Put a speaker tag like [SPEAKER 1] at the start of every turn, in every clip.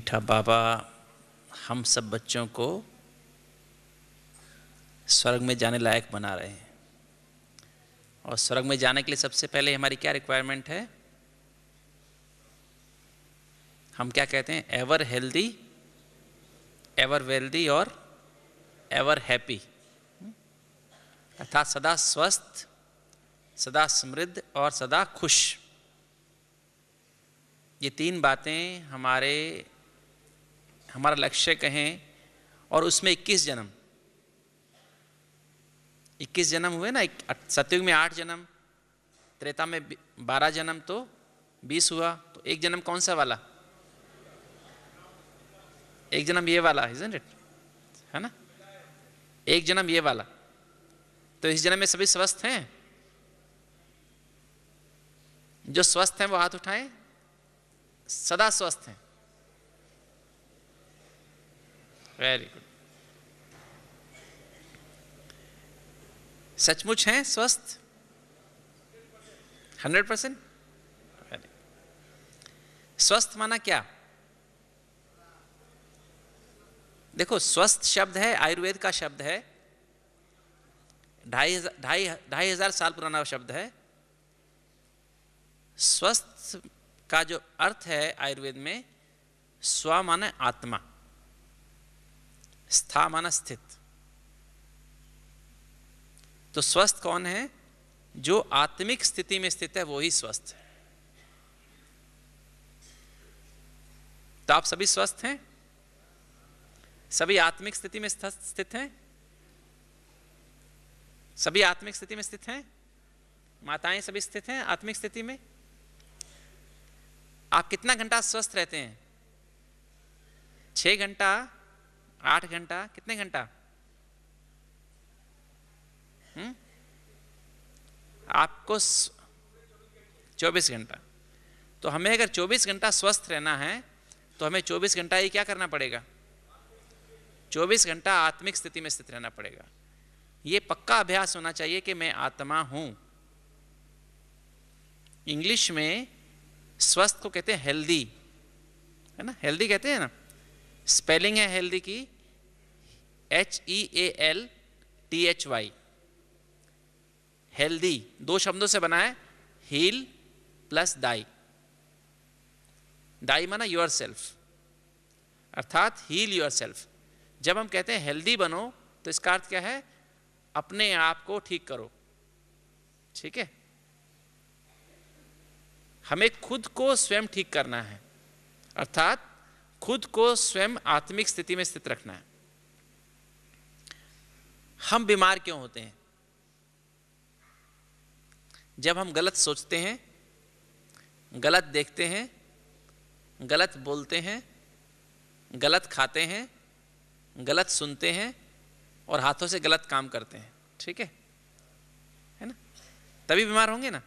[SPEAKER 1] मीठा बाबा हम सब बच्चों को स्वर्ग में जाने लायक बना रहे हैं और स्वर्ग में जाने के लिए सबसे पहले हमारी क्या रिक्वायरमेंट है हम क्या कहते हैं एवर हेल्दी एवर वेल्दी और एवर हैप्पी अर्थात सदा स्वस्थ सदा समृद्ध और सदा खुश ये तीन बातें हमारे हमारा लक्ष्य कहें और उसमें 21 जन्म 21 जन्म हुए ना सतयुग में आठ जन्म त्रेता में बारह जन्म तो बीस हुआ तो एक जन्म कौन सा वाला एक जन्म ये वाला इजन इट है ना एक जन्म ये वाला तो इस जन्म में सभी स्वस्थ हैं जो स्वस्थ हैं वो हाथ उठाएं सदा स्वस्थ हैं वेरी गुड सचमुच हैं स्वस्थ हंड्रेड परसेंट स्वस्थ माना क्या देखो स्वस्थ शब्द है आयुर्वेद का शब्द है ढाई ढाई ढाई हजार साल पुराना शब्द है स्वस्थ का जो अर्थ है आयुर्वेद में स्व माने आत्मा स्था मन स्थित तो स्वस्थ कौन है जो आत्मिक स्थिति में स्थित है वो ही स्वस्थ है तो आप सभी स्वस्थ हैं सभी आत्मिक स्थिति में स्थित हैं सभी आत्मिक स्थिति में स्थित हैं माताएं सभी स्थित हैं आत्मिक स्थिति में आप कितना घंटा स्वस्थ रहते हैं छह घंटा आठ घंटा कितने घंटा हम्म? आपको चौबीस घंटा तो हमें अगर चौबीस घंटा स्वस्थ रहना है तो हमें चौबीस घंटा ही क्या करना पड़ेगा चौबीस घंटा आत्मिक स्थिति में स्थित रहना पड़ेगा ये पक्का अभ्यास होना चाहिए कि मैं आत्मा हूं इंग्लिश में स्वस्थ को कहते हैं हेल्दी है ना हेल्दी कहते हैं ना स्पेलिंग है हेल्दी की H E A L T H Y healthy दो शब्दों से बना है हील प्लस दाई दाई माना योर सेल्फ अर्थात हील योर सेल्फ जब हम कहते हैं हेल्दी बनो तो इसका अर्थ क्या है अपने आप को ठीक करो ठीक है हमें खुद को स्वयं ठीक करना है अर्थात खुद को स्वयं आत्मिक स्थिति में स्थित रखना है हम बीमार क्यों होते हैं जब हम गलत सोचते हैं गलत देखते हैं गलत बोलते हैं गलत खाते हैं गलत सुनते हैं और हाथों से गलत काम करते हैं ठीक है है ना तभी बीमार होंगे ना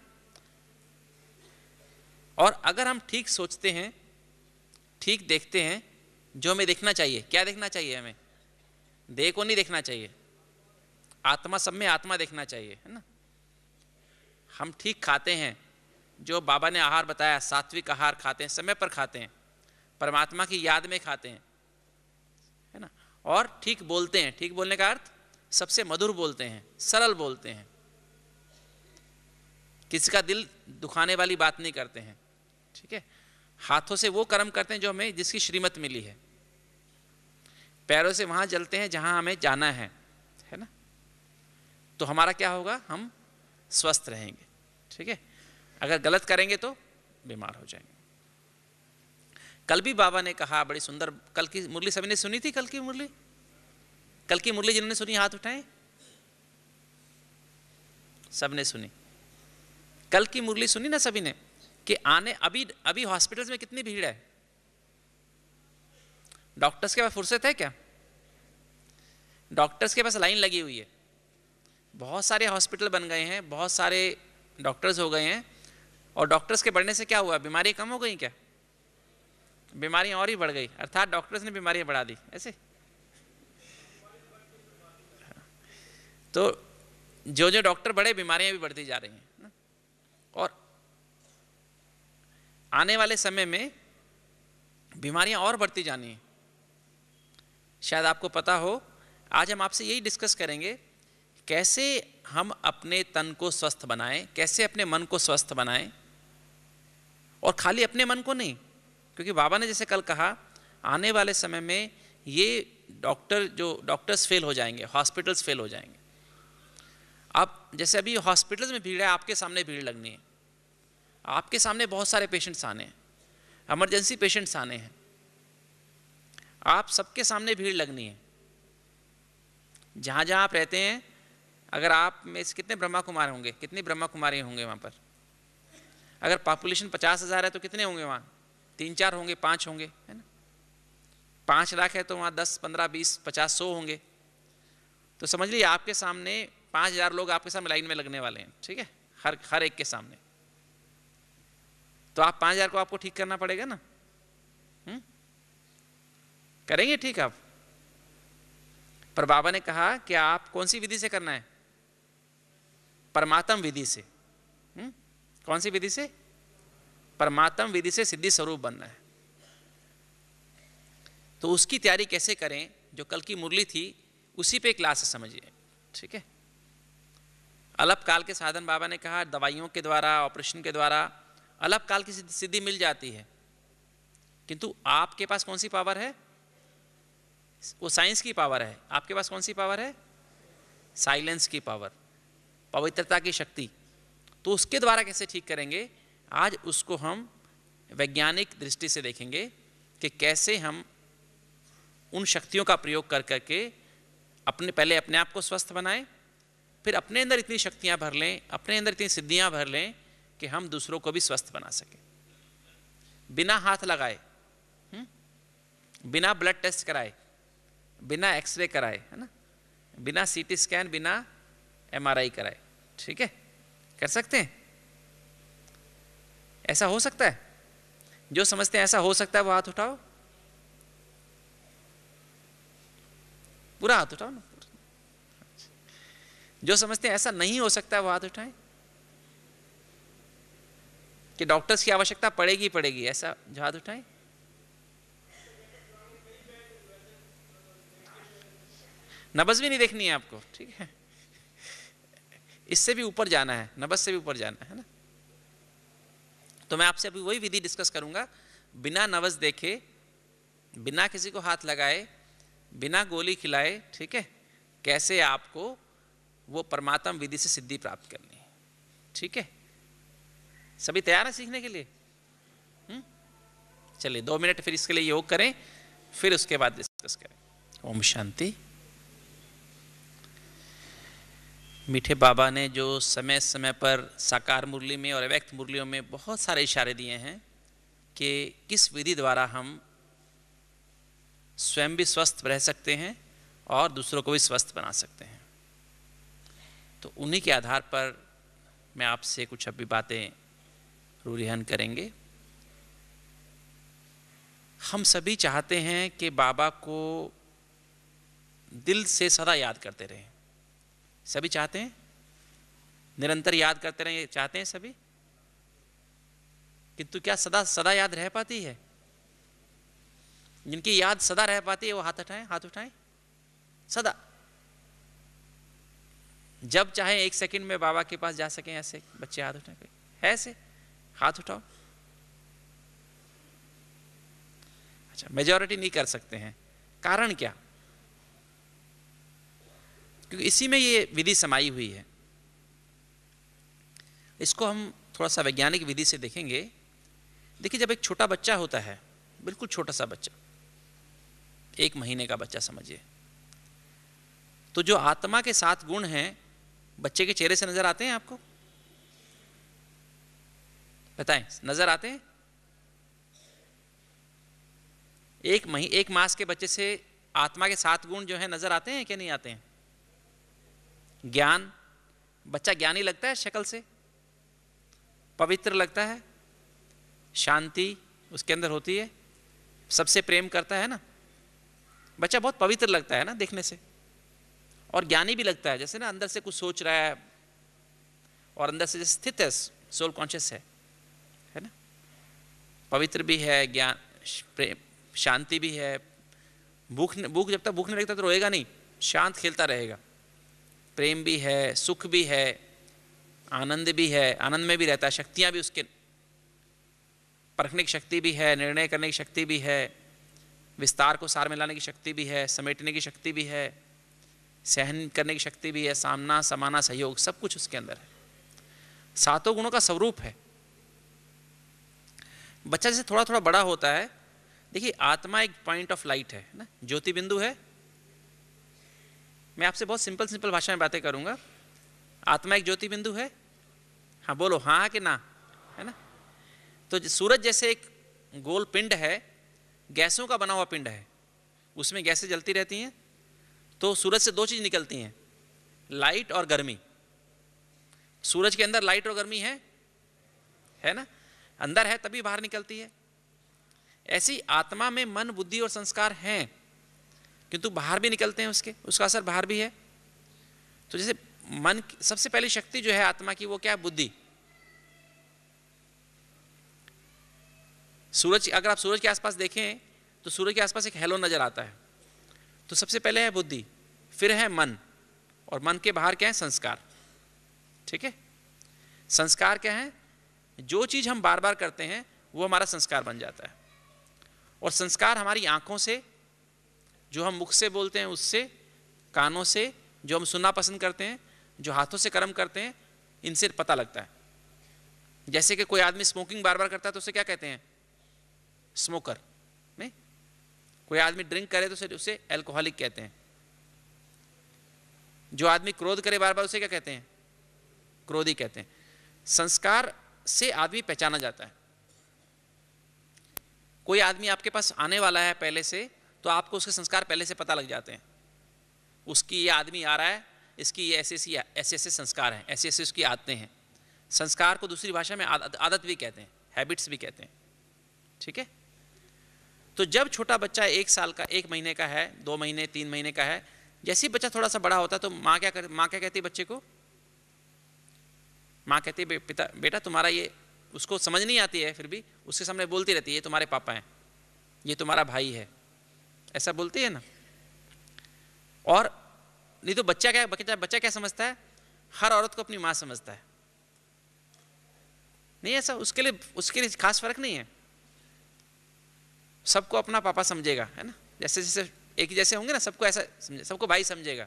[SPEAKER 1] और अगर हम ठीक सोचते हैं ठीक देखते हैं जो हमें देखना चाहिए क्या देखना चाहिए हमें देह को नहीं देखना चाहिए आत्मा सब में आत्मा देखना चाहिए है ना हम ठीक खाते हैं जो बाबा ने आहार बताया सात्विक आहार खाते हैं समय पर खाते हैं परमात्मा की याद में खाते हैं है ना और ठीक बोलते हैं ठीक बोलने का अर्थ सबसे मधुर बोलते हैं सरल बोलते हैं किसी का दिल दुखाने वाली बात नहीं करते हैं ठीक है हाथों से वो कर्म करते हैं जो हमें जिसकी श्रीमत मिली है पैरों से वहां जलते हैं जहां हमें जाना है है ना तो हमारा क्या होगा हम स्वस्थ रहेंगे ठीक है अगर गलत करेंगे तो बीमार हो जाएंगे कल भी बाबा ने कहा बड़ी सुंदर कल की मुरली सभी ने सुनी थी कल की मुरली कल की मुरली जिन्होंने सुनी हाथ उठाए सबने सुनी कल की मुरली सुनी ना सभी ने कि आने अभी अभी हॉस्पिटल्स में कितनी भीड़ है डॉक्टर्स के पास फुर्सत है क्या डॉक्टर्स के पास लाइन लगी हुई है बहुत सारे हॉस्पिटल बन गए हैं बहुत सारे डॉक्टर्स हो गए हैं और डॉक्टर्स के बढ़ने से क्या हुआ बीमारी कम हो गई क्या बीमारियां और ही बढ़ गई अर्थात डॉक्टर्स ने बीमारियाँ बढ़ा दी ऐसे तो जो जो डॉक्टर बढ़े बीमारियां भी बढ़ती जा रही हैं और आने वाले समय में बीमारियां और बढ़ती जानी हैं शायद आपको पता हो आज हम आपसे यही डिस्कस करेंगे कैसे हम अपने तन को स्वस्थ बनाएं कैसे अपने मन को स्वस्थ बनाएं और खाली अपने मन को नहीं क्योंकि बाबा ने जैसे कल कहा आने वाले समय में ये डॉक्टर जो डॉक्टर्स फेल हो जाएंगे हॉस्पिटल्स फेल हो जाएंगे अब जैसे अभी हॉस्पिटल्स में भीड़ है आपके सामने भीड़ लगनी है आपके सामने बहुत सारे पेशेंट्स आने हैं एमरजेंसी पेशेंट्स आने हैं आप सबके सामने भीड़ लगनी है जहाँ जहाँ आप रहते हैं अगर आप में से कितने ब्रह्मा कुमार होंगे कितने ब्रह्मा कुमारी होंगे वहाँ पर अगर पॉपुलेशन पचास हज़ार है तो कितने होंगे वहाँ तीन चार होंगे पाँच होंगे है ना पाँच लाख है तो वहाँ दस पंद्रह बीस पचास सौ होंगे तो समझ लीजिए आपके सामने पाँच हज़ार लोग आपके सामने लाइन में लगने वाले हैं ठीक है हर हर एक के सामने तो आप पांच हज़ार को आपको ठीक करना पड़ेगा ना हुँ? हम्म? करेंगे ठीक आप पर बाबा ने कहा कि आप कौन सी विधि से करना है परमात्म विधि से हुँ? हम्म? कौन सी विधि से परमात्म विधि से सिद्धि स्वरूप बनना है तो उसकी तैयारी कैसे करें जो कल की मुरली थी उसी पे क्लास समझिए ठीक है अलप काल के साधन बाबा ने कहा दवाइयों के द्वारा ऑपरेशन के द्वारा अलग काल की सिद्धि मिल जाती है किंतु आपके पास कौन सी पावर है वो साइंस की पावर है आपके पास कौन सी पावर है साइलेंस की पावर पवित्रता की शक्ति तो उसके द्वारा कैसे ठीक करेंगे आज उसको हम वैज्ञानिक दृष्टि से देखेंगे कि कैसे हम उन शक्तियों का प्रयोग कर करके अपने पहले अपने आप को स्वस्थ बनाएं फिर अपने अंदर इतनी शक्तियाँ भर लें अपने अंदर इतनी सिद्धियाँ भर लें कि हम दूसरों को भी स्वस्थ बना सके बिना हाथ लगाए हम्म, बिना ब्लड टेस्ट कराए बिना एक्सरे कराए है ना बिना सीटी स्कैन बिना एमआरआई कराए ठीक है कर सकते हैं ऐसा हो सकता है जो समझते हैं ऐसा हो सकता है वो हाथ उठाओ पूरा हाथ उठाओ ना जो समझते हैं ऐसा नहीं हो सकता है वो हाथ उठाएं कि डॉक्टर्स की आवश्यकता पड़ेगी पड़ेगी ऐसा जहाज उठाए नबस भी नहीं देखनी है आपको ठीक है इससे भी ऊपर जाना है नबस से भी ऊपर जाना है ना तो मैं आपसे अभी वही विधि डिस्कस करूंगा बिना नवस देखे बिना किसी को हाथ लगाए बिना गोली खिलाए ठीक है कैसे आपको वो परमात्मा विधि से सिद्धि प्राप्त करनी है ठीक है सभी तैयार हैं सीखने के लिए हम्म? चलिए दो मिनट फिर इसके लिए योग करें फिर उसके बाद डिस्कस करें ओम शांति मीठे बाबा ने जो समय समय पर साकार मुरली में और अव्यक्त मुरलियों में बहुत सारे इशारे दिए हैं कि किस विधि द्वारा हम स्वयं भी स्वस्थ रह सकते हैं और दूसरों को भी स्वस्थ बना सकते हैं तो उन्हीं के आधार पर मैं आपसे कुछ अभी बातें रूरिहन करेंगे हम सभी चाहते हैं कि बाबा को दिल से सदा याद करते रहें सभी चाहते हैं निरंतर याद करते रहें चाहते हैं सभी किंतु क्या सदा सदा याद रह पाती है जिनकी याद सदा रह पाती है वो हाथ उठाएं हाथ उठाएं सदा जब चाहे एक सेकंड में बाबा के पास जा सके ऐसे बच्चे हाथ उठाएं है ऐसे हाथ उठाओ अच्छा मेजोरिटी नहीं कर सकते हैं कारण क्या क्योंकि इसी में ये विधि समाई हुई है इसको हम थोड़ा सा वैज्ञानिक विधि से देखेंगे देखिए जब एक छोटा बच्चा होता है बिल्कुल छोटा सा बच्चा एक महीने का बच्चा समझिए तो जो आत्मा के सात गुण हैं बच्चे के चेहरे से नज़र आते हैं आपको बताएं नजर आते हैं एक मही एक मास के बच्चे से आत्मा के सात गुण जो है नजर आते हैं क्या नहीं आते हैं ज्ञान बच्चा ज्ञानी लगता है शक्ल से पवित्र लगता है शांति उसके अंदर होती है सबसे प्रेम करता है ना बच्चा बहुत पवित्र लगता है ना देखने से और ज्ञानी भी लगता है जैसे ना अंदर से कुछ सोच रहा है और अंदर से जैसे स्थित है सोल कॉन्शियस है पवित्र भी है ज्ञान शांति भी है भूख भूख जब तक भूख नहीं लगता तो रोएगा नहीं शांत खेलता रहेगा प्रेम भी है सुख भी है आनंद भी है आनंद में भी रहता है शक्तियाँ भी उसके परखने की शक्ति भी है निर्णय करने की शक्ति भी है विस्तार को सार में लाने की शक्ति भी है समेटने की शक्ति भी है सहन करने की शक्ति भी है सामना समाना सहयोग सब कुछ उसके अंदर है सातों गुणों का स्वरूप है बच्चा जैसे थोड़ा थोड़ा बड़ा होता है देखिए आत्मा एक पॉइंट ऑफ लाइट है ना ज्योति बिंदु है मैं आपसे बहुत सिंपल सिंपल भाषा में बातें करूंगा आत्मा एक ज्योति बिंदु है हाँ बोलो हाँ कि ना है ना तो सूरज जैसे एक गोल पिंड है गैसों का बना हुआ पिंड है उसमें गैसें जलती रहती हैं तो सूरज से दो चीज़ निकलती हैं लाइट और गर्मी सूरज के अंदर लाइट और गर्मी है है ना अंदर है तभी बाहर निकलती है ऐसी आत्मा में मन बुद्धि और संस्कार हैं किंतु बाहर भी निकलते हैं उसके उसका असर बाहर भी है तो जैसे मन सबसे पहली शक्ति जो है आत्मा की वो क्या है बुद्धि सूरज अगर आप सूरज के आसपास देखें तो सूरज के आसपास एक हेलो नजर आता है तो सबसे पहले है बुद्धि फिर है मन और मन के बाहर क्या है संस्कार ठीक है संस्कार क्या है जो चीज़ हम बार बार करते हैं वो हमारा संस्कार बन जाता है और संस्कार हमारी आंखों से जो हम मुख से बोलते हैं उससे कानों से जो हम सुनना पसंद करते हैं जो हाथों से कर्म करते हैं इनसे पता लगता है जैसे कि कोई आदमी स्मोकिंग बार बार करता है तो उसे क्या कहते हैं स्मोकर नहीं कोई आदमी ड्रिंक करे तो उसे उसे एल्कोहलिक कहते हैं जो आदमी क्रोध करे बार बार उसे क्या कहते हैं क्रोधी कहते हैं संस्कार से आदमी पहचाना जाता है कोई आदमी आपके पास आने वाला है पहले से तो आपको उसके संस्कार पहले से पता लग जाते हैं उसकी ये आदमी आ रहा है इसकी ये ऐसे ऐसी ऐसे ऐसे संस्कार हैं ऐसे ऐसे उसकी आदतें हैं संस्कार को दूसरी भाषा में आदत, आदत भी कहते हैं हैबिट्स भी कहते हैं ठीक है तो जब छोटा बच्चा एक साल का एक महीने का है दो महीने तीन महीने का है जैसे ही बच्चा थोड़ा सा बड़ा होता है तो माँ क्या कर माँ क्या कहती है बच्चे को माँ कहती है पिता बेटा तुम्हारा ये उसको समझ नहीं आती है फिर भी उसके सामने बोलती रहती है ये तुम्हारे पापा हैं ये तुम्हारा भाई है ऐसा बोलती है ना और नहीं तो बच्चा क्या बच्चा बच्चा क्या समझता है हर औरत को अपनी माँ समझता है नहीं ऐसा उसके लिए उसके लिए खास फर्क नहीं है सबको अपना पापा समझेगा है ना जैसे जैसे एक ही जैसे होंगे ना सबको ऐसा समझे सबको भाई समझेगा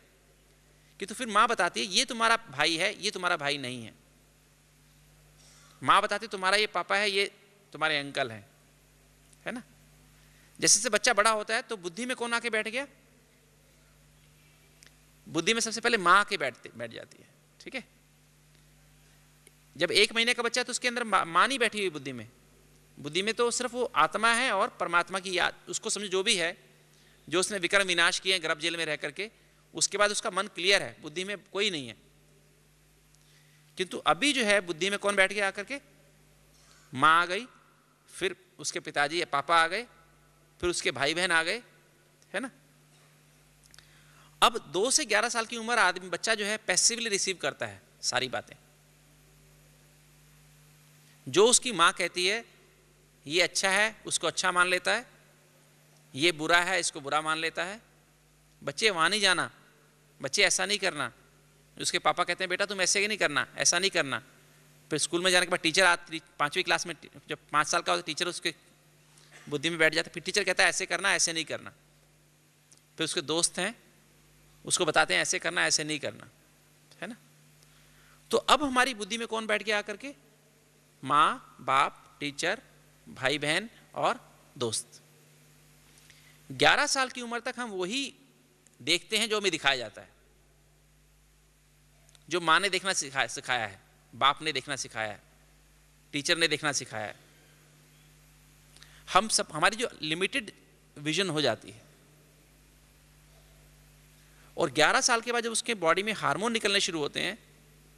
[SPEAKER 1] कि तो फिर माँ बताती है ये तुम्हारा भाई है ये तुम्हारा भाई नहीं है माँ बताती तुम्हारा ये पापा है ये तुम्हारे अंकल हैं है ना जैसे जैसे बच्चा बड़ा होता है तो बुद्धि में कौन आके बैठ गया बुद्धि में सबसे पहले माँ आके बैठते बैठ जाती है ठीक है जब एक महीने का बच्चा है तो उसके अंदर माँ नहीं बैठी हुई बुद्धि में बुद्धि में तो सिर्फ वो आत्मा है और परमात्मा की याद उसको समझ जो भी है जो उसने विक्रम विनाश किए गर्भ जेल में रह करके उसके बाद उसका मन क्लियर है बुद्धि में कोई नहीं है किंतु अभी जो है बुद्धि में कौन बैठ गया आकर के माँ आ गई फिर उसके पिताजी या पापा आ गए फिर उसके भाई बहन आ गए है ना अब दो से ग्यारह साल की उम्र आदमी बच्चा जो है पैसिवली रिसीव करता है सारी बातें जो उसकी माँ कहती है ये अच्छा है उसको अच्छा मान लेता है ये बुरा है इसको बुरा मान लेता है बच्चे वहां नहीं जाना बच्चे ऐसा नहीं करना उसके पापा कहते हैं बेटा तुम ऐसे ही नहीं करना ऐसा नहीं करना फिर स्कूल में जाने के बाद टीचर आती पाँचवीं क्लास में जब पाँच साल का होता टीचर उसके बुद्धि में बैठ जाता फिर टीचर कहता है ऐसे करना ऐसे नहीं करना फिर उसके दोस्त हैं उसको बताते हैं ऐसे करना ऐसे नहीं करना है ना तो अब हमारी बुद्धि में कौन बैठ गया आकर के माँ बाप टीचर भाई बहन और दोस्त 11 साल की उम्र तक हम वही देखते हैं जो हमें दिखाया जाता है जो माँ ने देखना सिखाया सिखाया है बाप ने देखना सिखाया है टीचर ने देखना सिखाया है हम सब हमारी जो लिमिटेड विजन हो जाती है और 11 साल के बाद जब उसके बॉडी में हार्मोन निकलने शुरू होते हैं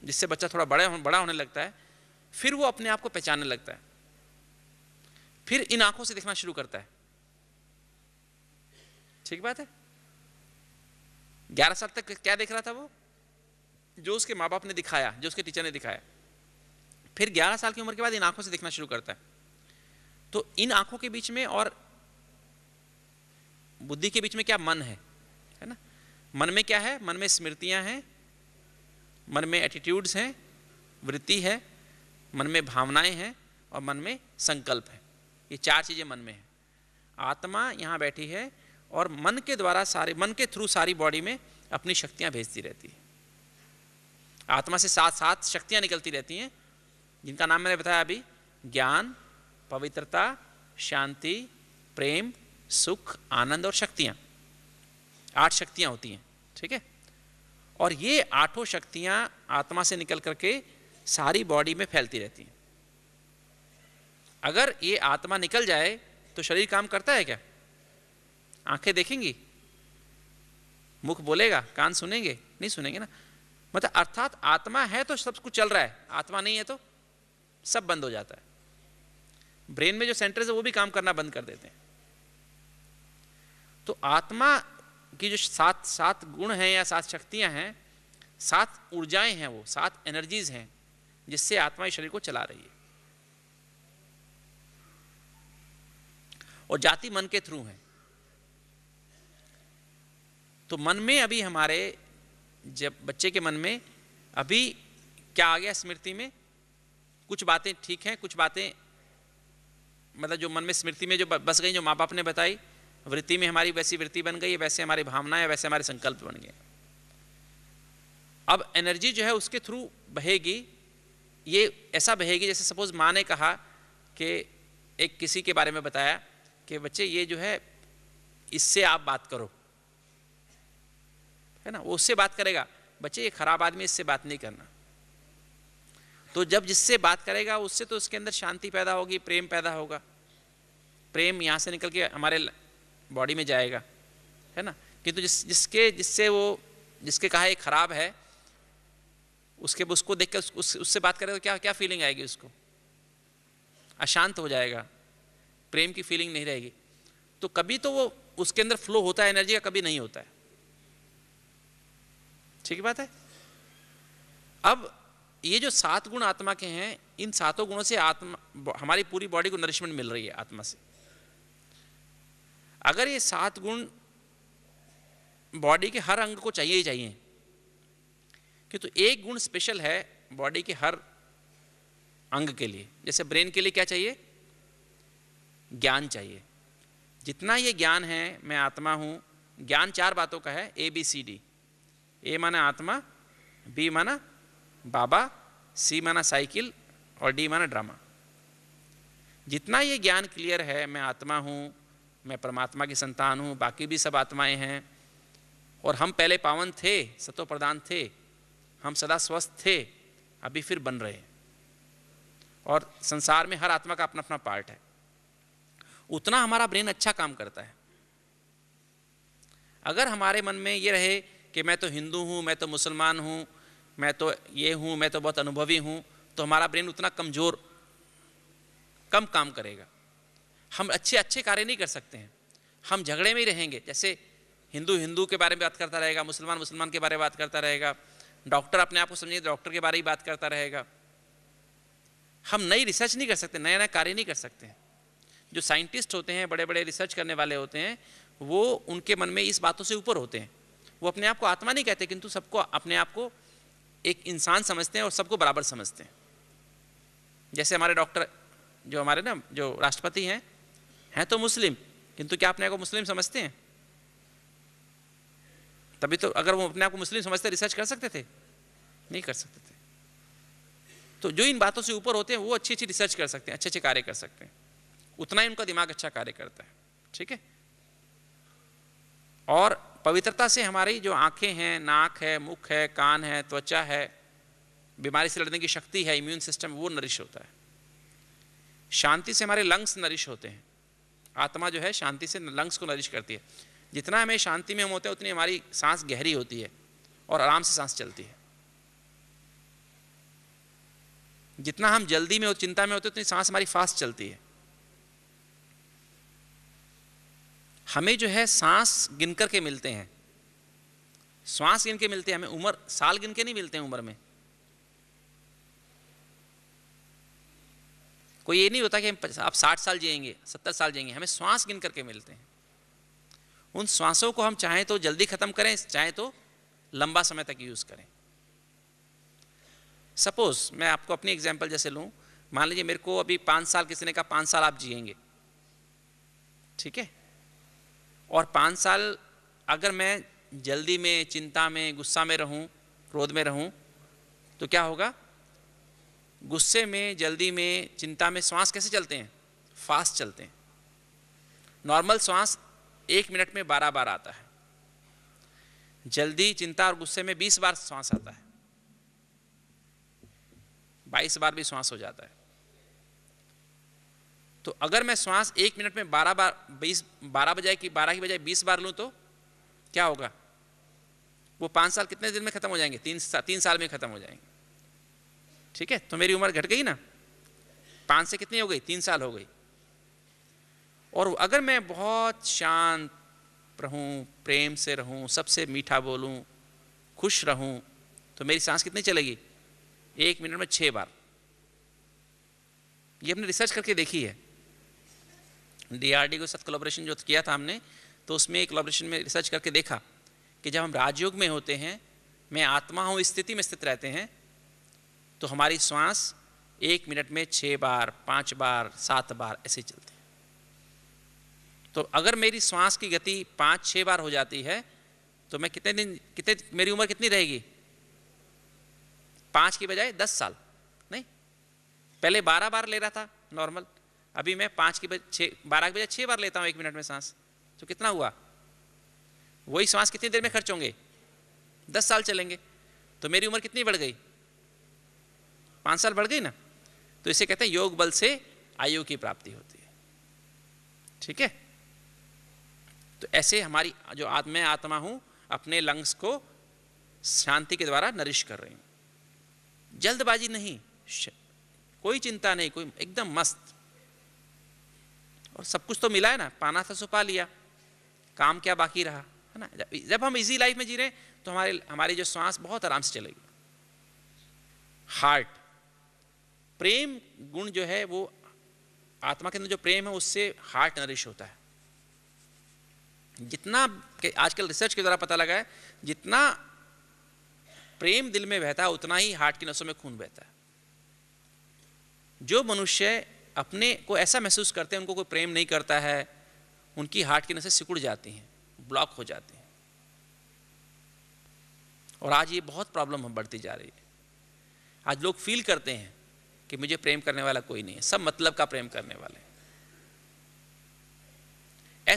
[SPEAKER 1] जिससे बच्चा थोड़ा बड़ा बड़ा होने लगता है फिर वो अपने आप को पहचानने लगता है फिर इन आंखों से देखना शुरू करता है ठीक बात है 11 साल तक क्या देख रहा था वो जो उसके माँ बाप ने दिखाया जो उसके टीचर ने दिखाया फिर 11 साल की उम्र के बाद इन आंखों से दिखना शुरू करता है तो इन आंखों के बीच में और बुद्धि के बीच में क्या मन है है ना मन में क्या है मन में स्मृतियां हैं मन में एटीट्यूड्स हैं वृत्ति है मन में भावनाएं हैं और मन में संकल्प है ये चार चीज़ें मन में है आत्मा यहाँ बैठी है और मन के द्वारा सारे मन के थ्रू सारी बॉडी में अपनी शक्तियाँ भेजती रहती है आत्मा से साथ साथ शक्तियां निकलती रहती हैं जिनका नाम मैंने बताया अभी ज्ञान पवित्रता शांति प्रेम सुख आनंद और शक्तियां आठ शक्तियां होती हैं ठीक है और ये आठों शक्तियां आत्मा से निकल करके सारी बॉडी में फैलती रहती हैं अगर ये आत्मा निकल जाए तो शरीर काम करता है क्या आंखें देखेंगी मुख बोलेगा कान सुनेंगे नहीं सुनेंगे ना मतलब अर्थात आत्मा है तो सब कुछ चल रहा है आत्मा नहीं है तो सब बंद हो जाता है ब्रेन में जो सेंटर है वो भी काम करना बंद कर देते हैं तो आत्मा की जो सात सात गुण हैं या सात शक्तियां हैं सात ऊर्जाएं हैं वो सात एनर्जीज हैं जिससे आत्मा इस शरीर को चला रही है और जाति मन के थ्रू है तो मन में अभी हमारे जब बच्चे के मन में अभी क्या आ गया स्मृति में कुछ बातें ठीक हैं कुछ बातें मतलब जो मन में स्मृति में जो बस गई जो माँ बाप ने बताई वृत्ति में हमारी वैसी वृत्ति बन गई वैसे हमारी है वैसे हमारे संकल्प बन गए अब एनर्जी जो है उसके थ्रू बहेगी ये ऐसा बहेगी जैसे सपोज माँ ने कहा कि एक किसी के बारे में बताया कि बच्चे ये जो है इससे आप बात करो है ना वो उससे बात करेगा बच्चे ये खराब आदमी इससे बात नहीं करना तो जब जिससे बात करेगा उससे तो उसके अंदर शांति पैदा होगी प्रेम पैदा होगा प्रेम यहाँ से निकल के हमारे बॉडी में जाएगा है ना किंतु तो जिस जिसके जिससे वो जिसके कहा खराब है उसके उसको देख कर उस, उससे बात करेगा तो क्या क्या फीलिंग आएगी उसको अशांत हो जाएगा प्रेम की फीलिंग नहीं रहेगी तो कभी तो वो उसके अंदर फ्लो होता है एनर्जी का कभी नहीं होता है ठीक बात है अब ये जो सात गुण आत्मा के हैं इन सातों गुणों से आत्मा हमारी पूरी बॉडी को नरिशमेंट मिल रही है आत्मा से अगर ये सात गुण बॉडी के हर अंग को चाहिए ही चाहिए किंतु तो एक गुण स्पेशल है बॉडी के हर अंग के लिए जैसे ब्रेन के लिए क्या चाहिए ज्ञान चाहिए जितना ये ज्ञान है मैं आत्मा हूं ज्ञान चार बातों का है A B C D A माना आत्मा बी माना बाबा सी माना साइकिल और डी माना ड्रामा जितना ये ज्ञान क्लियर है मैं आत्मा हूँ मैं परमात्मा की संतान हूँ बाकी भी सब आत्माएं हैं और हम पहले पावन थे सतो प्रदान थे हम सदा स्वस्थ थे अभी फिर बन रहे और संसार में हर आत्मा का अपना अपना पार्ट है उतना हमारा ब्रेन अच्छा काम करता है अगर हमारे मन में ये रहे कि मैं तो हिंदू हूँ मैं तो मुसलमान हूँ मैं तो ये हूँ मैं तो बहुत अनुभवी हूँ तो हमारा ब्रेन उतना कमज़ोर कम काम करेगा हम अच्छे अच्छे कार्य नहीं कर सकते हैं हम झगड़े में ही रहेंगे जैसे हिंदू हिंदू के बारे में बात करता रहेगा मुसलमान मुसलमान के बारे में बात करता रहेगा डॉक्टर अपने आप को समझिए डॉक्टर के बारे में बात करता रहेगा हम नई रिसर्च नहीं कर सकते नया नया कार्य नहीं कर सकते हैं जो साइंटिस्ट होते हैं बड़े बड़े रिसर्च करने वाले होते हैं वो उनके मन में इस बातों से ऊपर होते हैं वो अपने आप को आत्मा नहीं कहते किंतु सबको अपने आप को एक इंसान समझते हैं और सबको बराबर समझते हैं जैसे हमारे डॉक्टर जो हमारे ना जो राष्ट्रपति हैं हैं तो मुस्लिम किंतु क्या अपने आप को मुस्लिम समझते हैं तभी तो अगर वो अपने आप को मुस्लिम समझते रिसर्च कर सकते थे नहीं कर सकते थे तो जो इन बातों से ऊपर होते हैं वो अच्छी अच्छी रिसर्च कर सकते हैं अच्छे अच्छे कार्य कर सकते हैं उतना ही उनका दिमाग अच्छा कार्य करता है ठीक है और पवित्रता से हमारी जो आंखें हैं नाक है मुख है कान है त्वचा है बीमारी से लड़ने की शक्ति है इम्यून सिस्टम वो नरिश होता है शांति से हमारे लंग्स नरिश होते हैं आत्मा जो है शांति से लंग्स को नरिश करती है जितना हमें शांति में हम होते हैं उतनी हमारी सांस गहरी होती है और आराम से सांस चलती है जितना हम जल्दी में और चिंता में होते हैं उतनी सांस हमारी फास्ट चलती है हमें जो है सांस गिन कर के मिलते हैं श्वास गिन के मिलते हैं हमें उम्र साल गिन के नहीं मिलते हैं उम्र में कोई ये नहीं होता कि हम आप साठ साल जिएंगे सत्तर साल जिएंगे हमें श्वास गिन करके मिलते हैं उन श्वासों को हम चाहें तो जल्दी ख़त्म करें चाहें तो लंबा समय तक यूज़ करें सपोज़ मैं आपको अपनी एग्जाम्पल जैसे लूँ मान लीजिए मेरे को अभी पाँच साल किसी ने कहा पाँच साल आप जिएंगे ठीक है और पाँच साल अगर मैं जल्दी में चिंता में गुस्सा में रहूं क्रोध में रहूं तो क्या होगा गुस्से में जल्दी में चिंता में श्वास कैसे चलते हैं फास्ट चलते हैं नॉर्मल श्वास एक मिनट में बारह बार आता है जल्दी चिंता और गुस्से में बीस बार श्वास आता है बाईस बार भी श्वास हो जाता है तो अगर मैं श्वास एक मिनट में बारह बार बीस बारह बजाय की बारह की बजाय बीस बार लूँ तो क्या होगा वो पाँच साल कितने दिन में ख़त्म हो जाएंगे तीन सा, तीन साल में ख़त्म हो जाएंगे ठीक है तो मेरी उम्र घट गई ना पाँच से कितनी हो गई तीन साल हो गई और अगर मैं बहुत शांत रहूं प्रेम से रहूं सबसे मीठा बोलूं खुश रहूं तो मेरी सांस कितनी चलेगी एक मिनट में छः बार ये हमने रिसर्च करके देखी है डीआरडी के साथ कोलाब्रेशन जो किया था हमने तो उसमें कोलाब्रेशन में रिसर्च करके देखा कि जब हम राजयोग में होते हैं मैं आत्मा हूँ स्थिति में स्थित रहते हैं तो हमारी श्वास एक मिनट में छः बार पाँच बार सात बार ऐसे चलते हैं तो अगर मेरी श्वास की गति पाँच छः बार हो जाती है तो मैं कितने दिन कितने मेरी उम्र कितनी रहेगी पाँच की बजाय दस साल नहीं पहले बारह बार ले रहा था नॉर्मल अभी मैं पाँच के बजे छः बारह के बजे छः बार लेता हूँ एक मिनट में सांस तो कितना हुआ वही सांस कितनी देर में खर्च होंगे दस साल चलेंगे तो मेरी उम्र कितनी बढ़ गई पाँच साल बढ़ गई ना तो इसे कहते हैं योग बल से आयु की प्राप्ति होती है ठीक है तो ऐसे हमारी जो मैं आत्मा हूँ अपने लंग्स को शांति के द्वारा नरिश कर रही हूँ जल्दबाजी नहीं कोई चिंता नहीं कोई एकदम मस्त और सब कुछ तो मिला है ना पाना था सुपा लिया काम क्या बाकी रहा है ना जब हम इजी लाइफ में जी रहे हैं तो हमारे हमारी जो श्वास बहुत आराम से चलेगी हार्ट प्रेम गुण जो है वो आत्मा के अंदर जो प्रेम है उससे हार्ट नरिश होता है जितना आजकल रिसर्च के द्वारा पता लगा है जितना प्रेम दिल में बहता है उतना ही हार्ट की नसों में खून बहता है जो मनुष्य अपने को ऐसा महसूस करते हैं उनको कोई प्रेम नहीं करता है उनकी हार्ट की नसें सिकुड़ जाती हैं ब्लॉक हो जाती हैं और आज ये बहुत प्रॉब्लम हम बढ़ती जा रही है आज लोग फील करते हैं कि मुझे प्रेम करने वाला कोई नहीं है सब मतलब का प्रेम करने वाले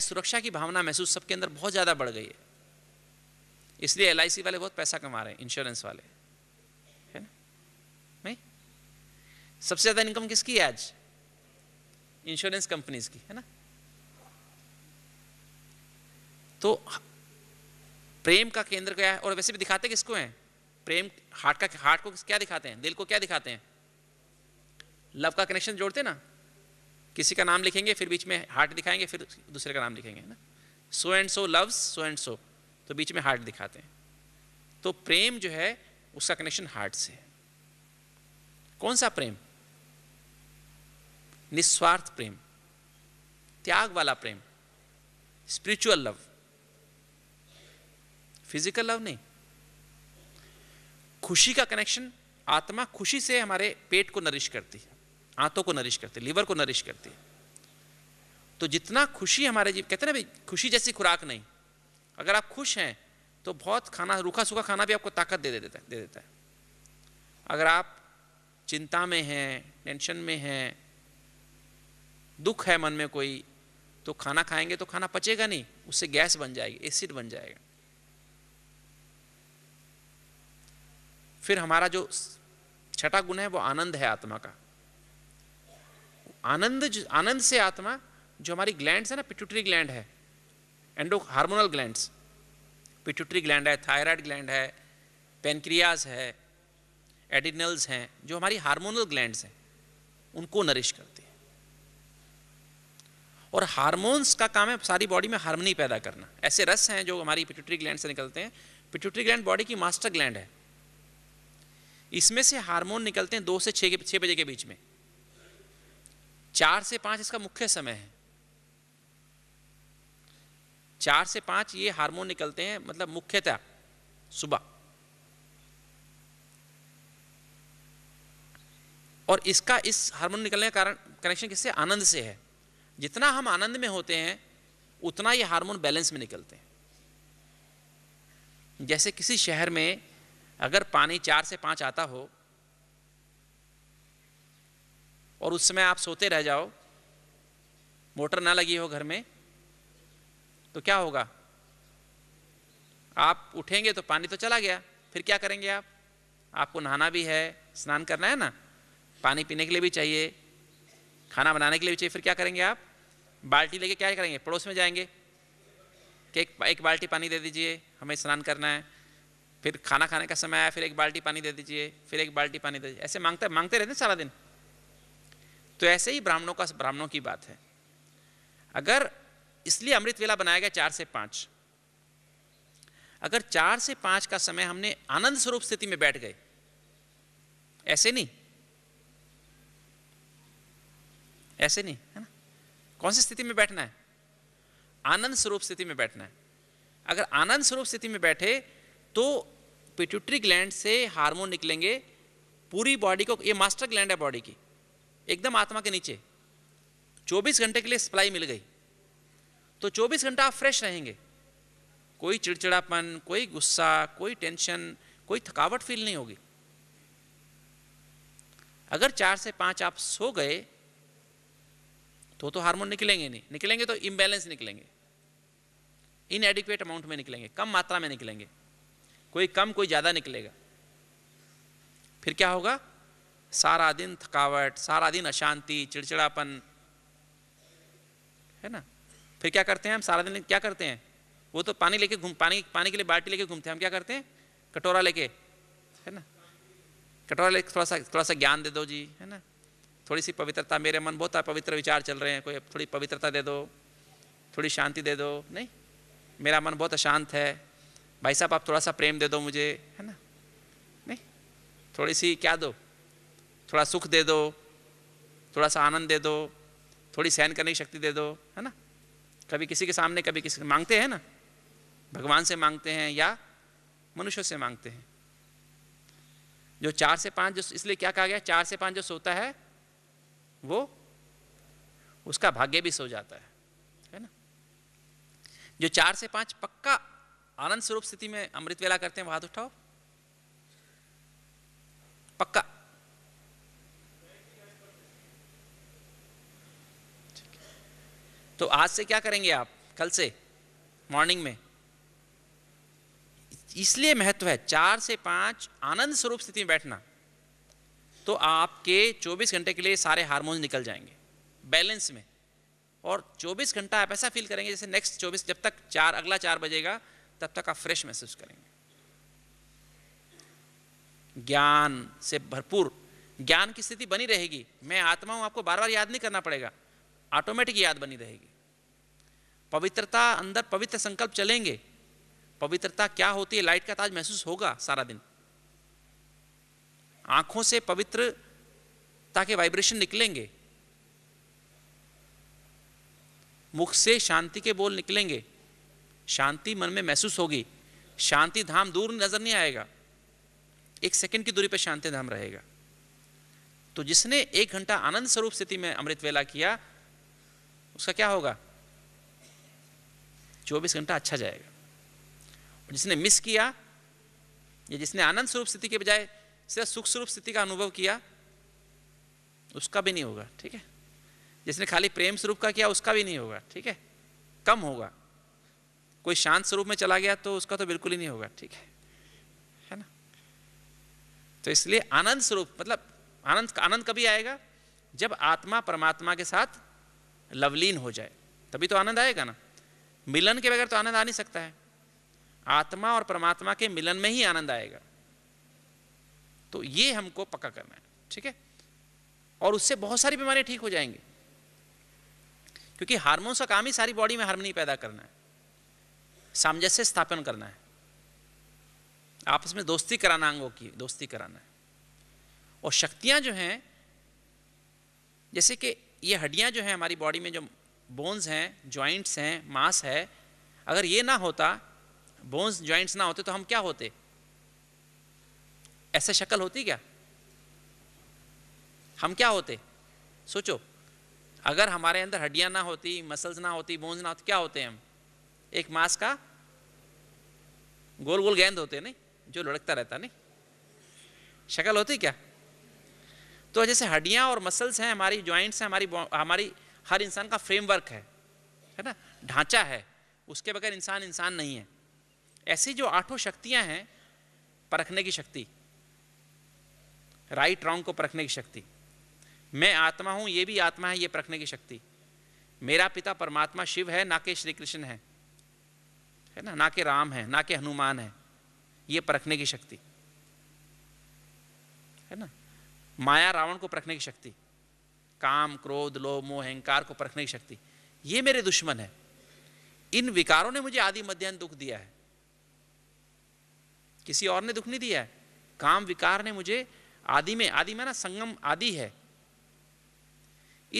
[SPEAKER 1] सुरक्षा की भावना महसूस सबके अंदर बहुत ज़्यादा बढ़ गई है इसलिए एल वाले बहुत पैसा कमा रहे हैं इंश्योरेंस वाले है ना नहीं सबसे ज़्यादा इनकम किसकी है आज इंश्योरेंस कंपनीज की है ना तो प्रेम का केंद्र क्या है और वैसे भी दिखाते किसको है प्रेम हार्ट का हार्ट को क्या दिखाते हैं दिल को क्या दिखाते हैं लव का कनेक्शन जोड़ते ना किसी का नाम लिखेंगे फिर बीच में हार्ट दिखाएंगे फिर दूसरे का नाम लिखेंगे ना so and so loves so and so तो बीच में हार्ट दिखाते हैं तो प्रेम जो है उसका कनेक्शन हार्ट से है कौन सा प्रेम निस्वार्थ प्रेम त्याग वाला प्रेम स्पिरिचुअल लव फिजिकल लव नहीं खुशी का कनेक्शन आत्मा खुशी से हमारे पेट को नरिश करती है आंतों को नरिश करती है लीवर को नरिश करती है तो जितना खुशी हमारे जीव कहते हैं ना भाई खुशी जैसी खुराक नहीं अगर आप खुश हैं तो बहुत खाना रूखा सूखा खाना भी आपको ताकत दे देता है दे देता है अगर आप चिंता में हैं टेंशन में हैं दुख है मन में कोई तो खाना खाएंगे तो खाना पचेगा नहीं उससे गैस बन जाएगी एसिड बन जाएगा फिर हमारा जो छठा गुण है वो आनंद है आत्मा का आनंद आनंद से आत्मा जो हमारी ग्लैंड है ना पिट्यूटरी ग्लैंड है endo hormonal glands pituitary gland है थायराइड ग्लैंड है पेनक्रियाज है एडिनल्स हैं जो हमारी हार्मोनल ग्लैंड हैं उनको नरिश करते और हार्मोन्स का काम है सारी बॉडी में हार्मनी पैदा करना ऐसे रस हैं जो हमारी पिट्यूटरी ग्लैंड से निकलते हैं पिट्यूटरी ग्लैंड बॉडी की मास्टर ग्लैंड है इसमें से हार्मोन निकलते हैं दो से छः छः बजे के बीच में चार से पाँच इसका मुख्य समय है चार से पाँच ये हार्मोन निकलते हैं मतलब मुख्यतः सुबह और इसका इस हार्मोन निकलने का कारण कनेक्शन किससे आनंद से है जितना हम आनंद में होते हैं उतना ये हार्मोन बैलेंस में निकलते हैं जैसे किसी शहर में अगर पानी चार से पाँच आता हो और उस समय आप सोते रह जाओ मोटर ना लगी हो घर में तो क्या होगा आप उठेंगे तो पानी तो चला गया फिर क्या करेंगे आप आपको नहाना भी है स्नान करना है ना पानी पीने के लिए भी चाहिए खाना बनाने के लिए भी चाहिए फिर क्या करेंगे आप बाल्टी लेके क्या करेंगे पड़ोस में जाएंगे कि एक, एक बाल्टी पानी दे दीजिए हमें स्नान करना है फिर खाना खाने का समय आया फिर एक बाल्टी पानी दे दीजिए फिर एक बाल्टी पानी दे दीजिए ऐसे मांगते मांगते रहते सारा दिन तो ऐसे ही ब्राह्मणों का ब्राह्मणों की बात है अगर इसलिए अमृत वेला बनाया गया चार से पाँच अगर चार से पाँच का समय हमने आनंद स्वरूप स्थिति में बैठ गए ऐसे नहीं ऐसे नहीं है ना कौन सी स्थिति में बैठना है आनंद स्वरूप स्थिति में बैठना है अगर आनंद स्वरूप स्थिति में बैठे तो पिट्यूटरी ग्लैंड से हार्मोन निकलेंगे पूरी बॉडी को ये मास्टर ग्लैंड है बॉडी की एकदम आत्मा के नीचे 24 घंटे के लिए सप्लाई मिल गई तो 24 घंटा आप फ्रेश रहेंगे कोई चिड़चिड़ापन कोई गुस्सा कोई टेंशन कोई थकावट फील नहीं होगी अगर चार से पांच आप सो गए तो तो हार्मोन निकलेंगे नहीं निकलेंगे तो इम्बैलेंस निकलेंगे इनएडिक्वेट अमाउंट में निकलेंगे कम मात्रा में निकलेंगे कोई कम कोई ज़्यादा निकलेगा फिर क्या होगा सारा दिन थकावट सारा दिन अशांति चिड़चिड़ापन है ना फिर क्या करते हैं हम सारा दिन क्या करते हैं वो तो पानी लेके घूम पानी पानी के लिए बाल्टी लेके घूमते हैं हम क्या करते हैं कटोरा लेके है ना कटोरा लेके थोड़ा सा थोड़ा सा ज्ञान दे दो जी है ना थोड़ी सी पवित्रता मेरे मन बहुत अपवित्र विचार चल रहे हैं कोई थोड़ी पवित्रता दे दो थोड़ी शांति दे दो नहीं मेरा मन बहुत अशांत है भाई साहब आप थोड़ा सा प्रेम दे दो मुझे है ना नहीं थोड़ी सी क्या दो थोड़ा सुख दे दो थोड़ा सा आनंद दे दो थोड़ी सहन करने की शक्ति दे दो है ना कभी किसी के सामने कभी किसी मांगते हैं ना भगवान से मांगते हैं या मनुष्य से मांगते हैं जो चार से पाँच जो इसलिए क्या कहा गया चार से पाँच जो सोता है वो उसका भाग्य भी सो जाता है है ना जो चार से पांच पक्का आनंद स्वरूप स्थिति में अमृत वेला करते हैं वहां तो उठाओ पक्का तो आज से क्या करेंगे आप कल से मॉर्निंग में इसलिए महत्व है चार से पांच आनंद स्वरूप स्थिति में बैठना तो आपके 24 घंटे के लिए सारे हार्मोन निकल जाएंगे बैलेंस में और 24 घंटा आप ऐसा फील करेंगे जैसे नेक्स्ट 24 जब तक चार अगला चार बजेगा तब तक आप फ्रेश महसूस करेंगे ज्ञान से भरपूर ज्ञान की स्थिति बनी रहेगी मैं आत्मा हूं आपको बार बार याद नहीं करना पड़ेगा ऑटोमेटिक याद बनी रहेगी पवित्रता अंदर पवित्र संकल्प चलेंगे पवित्रता क्या होती है लाइट का ताज महसूस होगा सारा दिन आंखों से पवित्र ताकि वाइब्रेशन निकलेंगे मुख से शांति के बोल निकलेंगे शांति मन में महसूस होगी शांति धाम दूर नजर नहीं आएगा एक सेकंड की दूरी पर शांति धाम रहेगा तो जिसने एक घंटा आनंद स्वरूप स्थिति में अमृत वेला किया उसका क्या होगा चौबीस घंटा अच्छा जाएगा जिसने मिस किया या जिसने आनंद स्वरूप स्थिति के बजाय सिर्फ सुख स्वरूप स्थिति का अनुभव किया उसका भी नहीं होगा ठीक है जिसने खाली प्रेम स्वरूप का किया उसका भी नहीं होगा ठीक है कम होगा कोई शांत स्वरूप में चला गया तो उसका तो बिल्कुल ही नहीं होगा ठीक है है ना तो इसलिए आनंद स्वरूप मतलब आनंद आनंद कभी आएगा जब आत्मा परमात्मा के साथ लवलीन हो जाए तभी तो आनंद आएगा ना मिलन के बगैर तो आनंद आ नहीं सकता है आत्मा और परमात्मा के मिलन में ही आनंद आएगा तो ये हमको पक्का करना है ठीक है और उससे बहुत सारी बीमारियां ठीक हो जाएंगी क्योंकि हार्मोन्स का काम ही सारी बॉडी में हार्मनी पैदा करना है सामंजस्य स्थापन करना है आपस में दोस्ती कराना अंगों की दोस्ती कराना है और शक्तियां जो हैं जैसे कि ये हड्डियां जो हैं हमारी बॉडी में जो बोन्स हैं ज्वाइंट्स हैं मांस है अगर ये ना होता बोन्स ज्वाइंट्स ना होते तो हम क्या होते ऐसे शक्ल होती क्या हम क्या होते सोचो अगर हमारे अंदर हड्डियां ना होती मसल्स ना होती बोन्स ना होती क्या होते हम एक मांस का गोल गोल गेंद होते नहीं जो लड़कता रहता नहीं शक्ल होती क्या तो जैसे हड्डियां और मसल्स हैं हमारी ज्वाइंट्स हैं हमारी हमारी हर इंसान का फ्रेमवर्क है है ना ढांचा है उसके बगैर इंसान इंसान नहीं है ऐसी जो आठों शक्तियां हैं परखने की शक्ति राइट रॉन्ग को परखने की शक्ति मैं आत्मा हूं ये भी आत्मा है ये परखने की शक्ति मेरा पिता परमात्मा शिव है ना के श्री कृष्ण है है ना ना के राम है ना के हनुमान है ये परखने की शक्ति है ना माया रावण को परखने की शक्ति काम क्रोध लोभ मोह अहंकार को परखने की शक्ति ये मेरे दुश्मन है इन विकारों ने मुझे आदि मध्यान्ह दुख दिया है किसी और ने दुख नहीं दिया है काम विकार ने मुझे आदि में आदि में ना संगम आदि है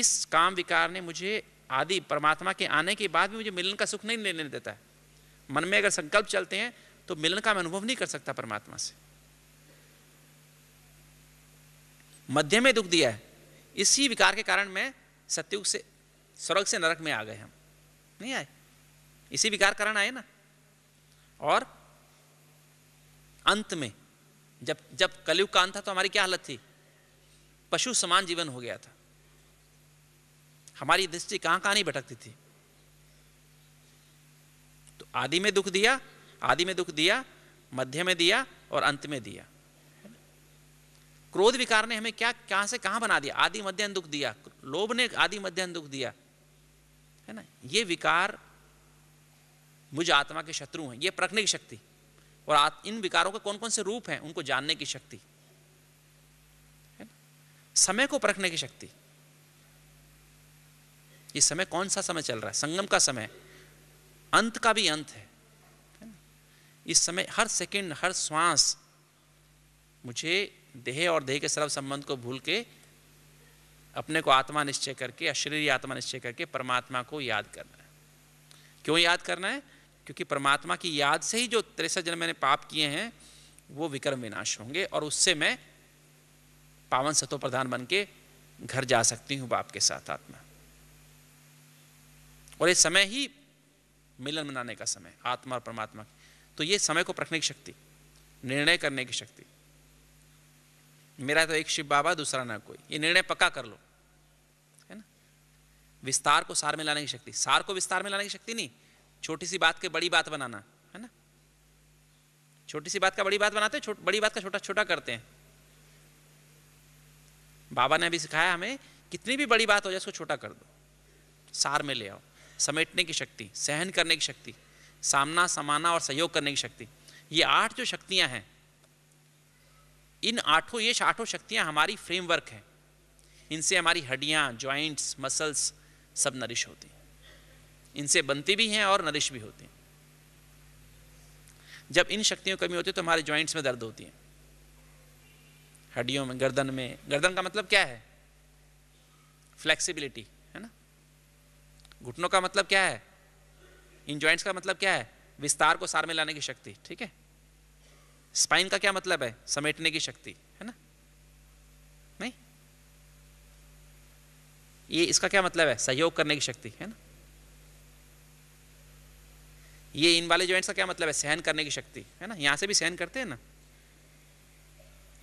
[SPEAKER 1] इस काम विकार ने मुझे आदि परमात्मा के आने के बाद भी मुझे मिलन का सुख नहीं लेने देता है मन में अगर संकल्प चलते हैं तो मिलन का मैं अनुभव नहीं कर सकता परमात्मा से मध्य में दुख दिया है इसी विकार के कारण मैं सत्युग से स्वर्ग से नरक में आ गए हम नहीं आए इसी विकार कारण आए ना और अंत में जब जब कलयुग का अंत था तो हमारी क्या हालत थी पशु समान जीवन हो गया था हमारी दृष्टि कहां कहां नहीं भटकती थी तो आदि में दुख दिया आदि में दुख दिया मध्य में दिया और अंत में दिया क्रोध विकार ने हमें क्या कहां से कहां बना दिया आदि मध्यम दुख दिया लोभ ने आदि मध्यम दुख दिया है ना ये विकार मुझ आत्मा के शत्रु हैं ये प्रखने की शक्ति और इन विकारों के कौन कौन से रूप हैं उनको जानने की शक्ति समय को परखने की शक्ति ये समय कौन सा समय चल रहा है संगम का समय अंत का भी अंत है इस समय हर सेकंड हर श्वास मुझे देह और देह के सर्व संबंध को भूल के अपने को आत्मा निश्चय करके अशरीरी आत्मा निश्चय करके परमात्मा को याद करना है क्यों याद करना है क्योंकि परमात्मा की याद से ही जो तिरसठ जन्म मैंने पाप किए हैं वो विक्रम विनाश होंगे और उससे मैं पावन सतो प्रधान बन के घर जा सकती हूं बाप के साथ आत्मा और ये समय ही मिलन मनाने का समय आत्मा और परमात्मा तो ये समय को परखने की शक्ति निर्णय करने की शक्ति मेरा तो एक शिव बाबा दूसरा ना कोई ये निर्णय पक्का कर लो है ना विस्तार को सार में लाने की शक्ति सार को विस्तार में लाने की शक्ति नहीं छोटी सी बात के बड़ी बात बनाना है ना छोटी सी बात का बड़ी बात बनाते हैं बड़ी बात का छोटा छोटा करते हैं बाबा ने अभी सिखाया हमें कितनी भी बड़ी बात हो जाए उसको छोटा कर दो सार में ले आओ समेटने की शक्ति सहन करने की शक्ति सामना समाना और सहयोग करने की शक्ति ये आठ जो शक्तियां हैं इन आठों ये आठों शक्तियां हमारी फ्रेमवर्क है इनसे हमारी हड्डियां ज्वाइंट्स मसल्स सब नरिश होती हैं इनसे बनती भी हैं और नरिश भी होती हैं जब इन शक्तियों की कमी होती है तो हमारे ज्वाइंट्स में दर्द होती है हड्डियों में गर्दन में गर्दन का मतलब क्या है फ्लेक्सिबिलिटी है ना घुटनों का मतलब क्या है इन ज्वाइंट्स का मतलब क्या है विस्तार को सार में लाने की शक्ति ठीक है स्पाइन का क्या मतलब है समेटने की शक्ति है ना नहीं ये इसका क्या मतलब है सहयोग करने की शक्ति है ना ये इन वाले ज्वाइंट्स का क्या मतलब है सहन करने की शक्ति है ना यहाँ से भी सहन करते हैं ना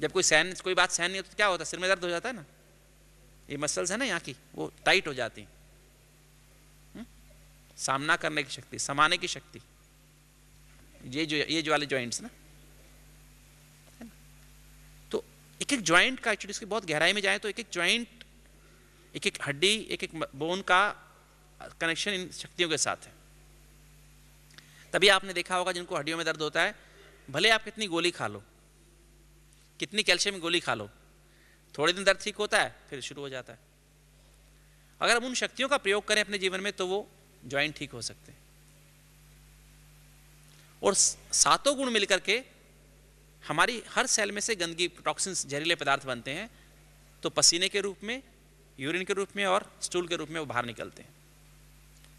[SPEAKER 1] जब कोई सहन कोई बात सहन नहीं होती तो क्या होता है सिर में दर्द हो जाता है ना ये मसल्स है ना यहाँ की वो टाइट हो जाती हैं हम्म? सामना करने की शक्ति समाने की शक्ति ये जो ये जो वाले ज्वाइंट्स ना तो एक एक ज्वाइंट का एक्चुअली इसकी बहुत गहराई में जाए तो एक एक ज्वाइंट एक एक हड्डी एक एक बोन का कनेक्शन इन शक्तियों के साथ है तभी आपने देखा होगा जिनको हड्डियों में दर्द होता है भले आप कितनी गोली खा लो कितनी कैल्शियम की गोली खा लो थोड़े दिन दर्द ठीक होता है फिर शुरू हो जाता है अगर हम उन शक्तियों का प्रयोग करें अपने जीवन में तो वो ज्वाइंट ठीक हो सकते हैं और सातों गुण मिलकर के हमारी हर सेल में से गंदगी टॉक्सिन्स जहरीले पदार्थ बनते हैं तो पसीने के रूप में यूरिन के रूप में और स्टूल के रूप में वो बाहर निकलते हैं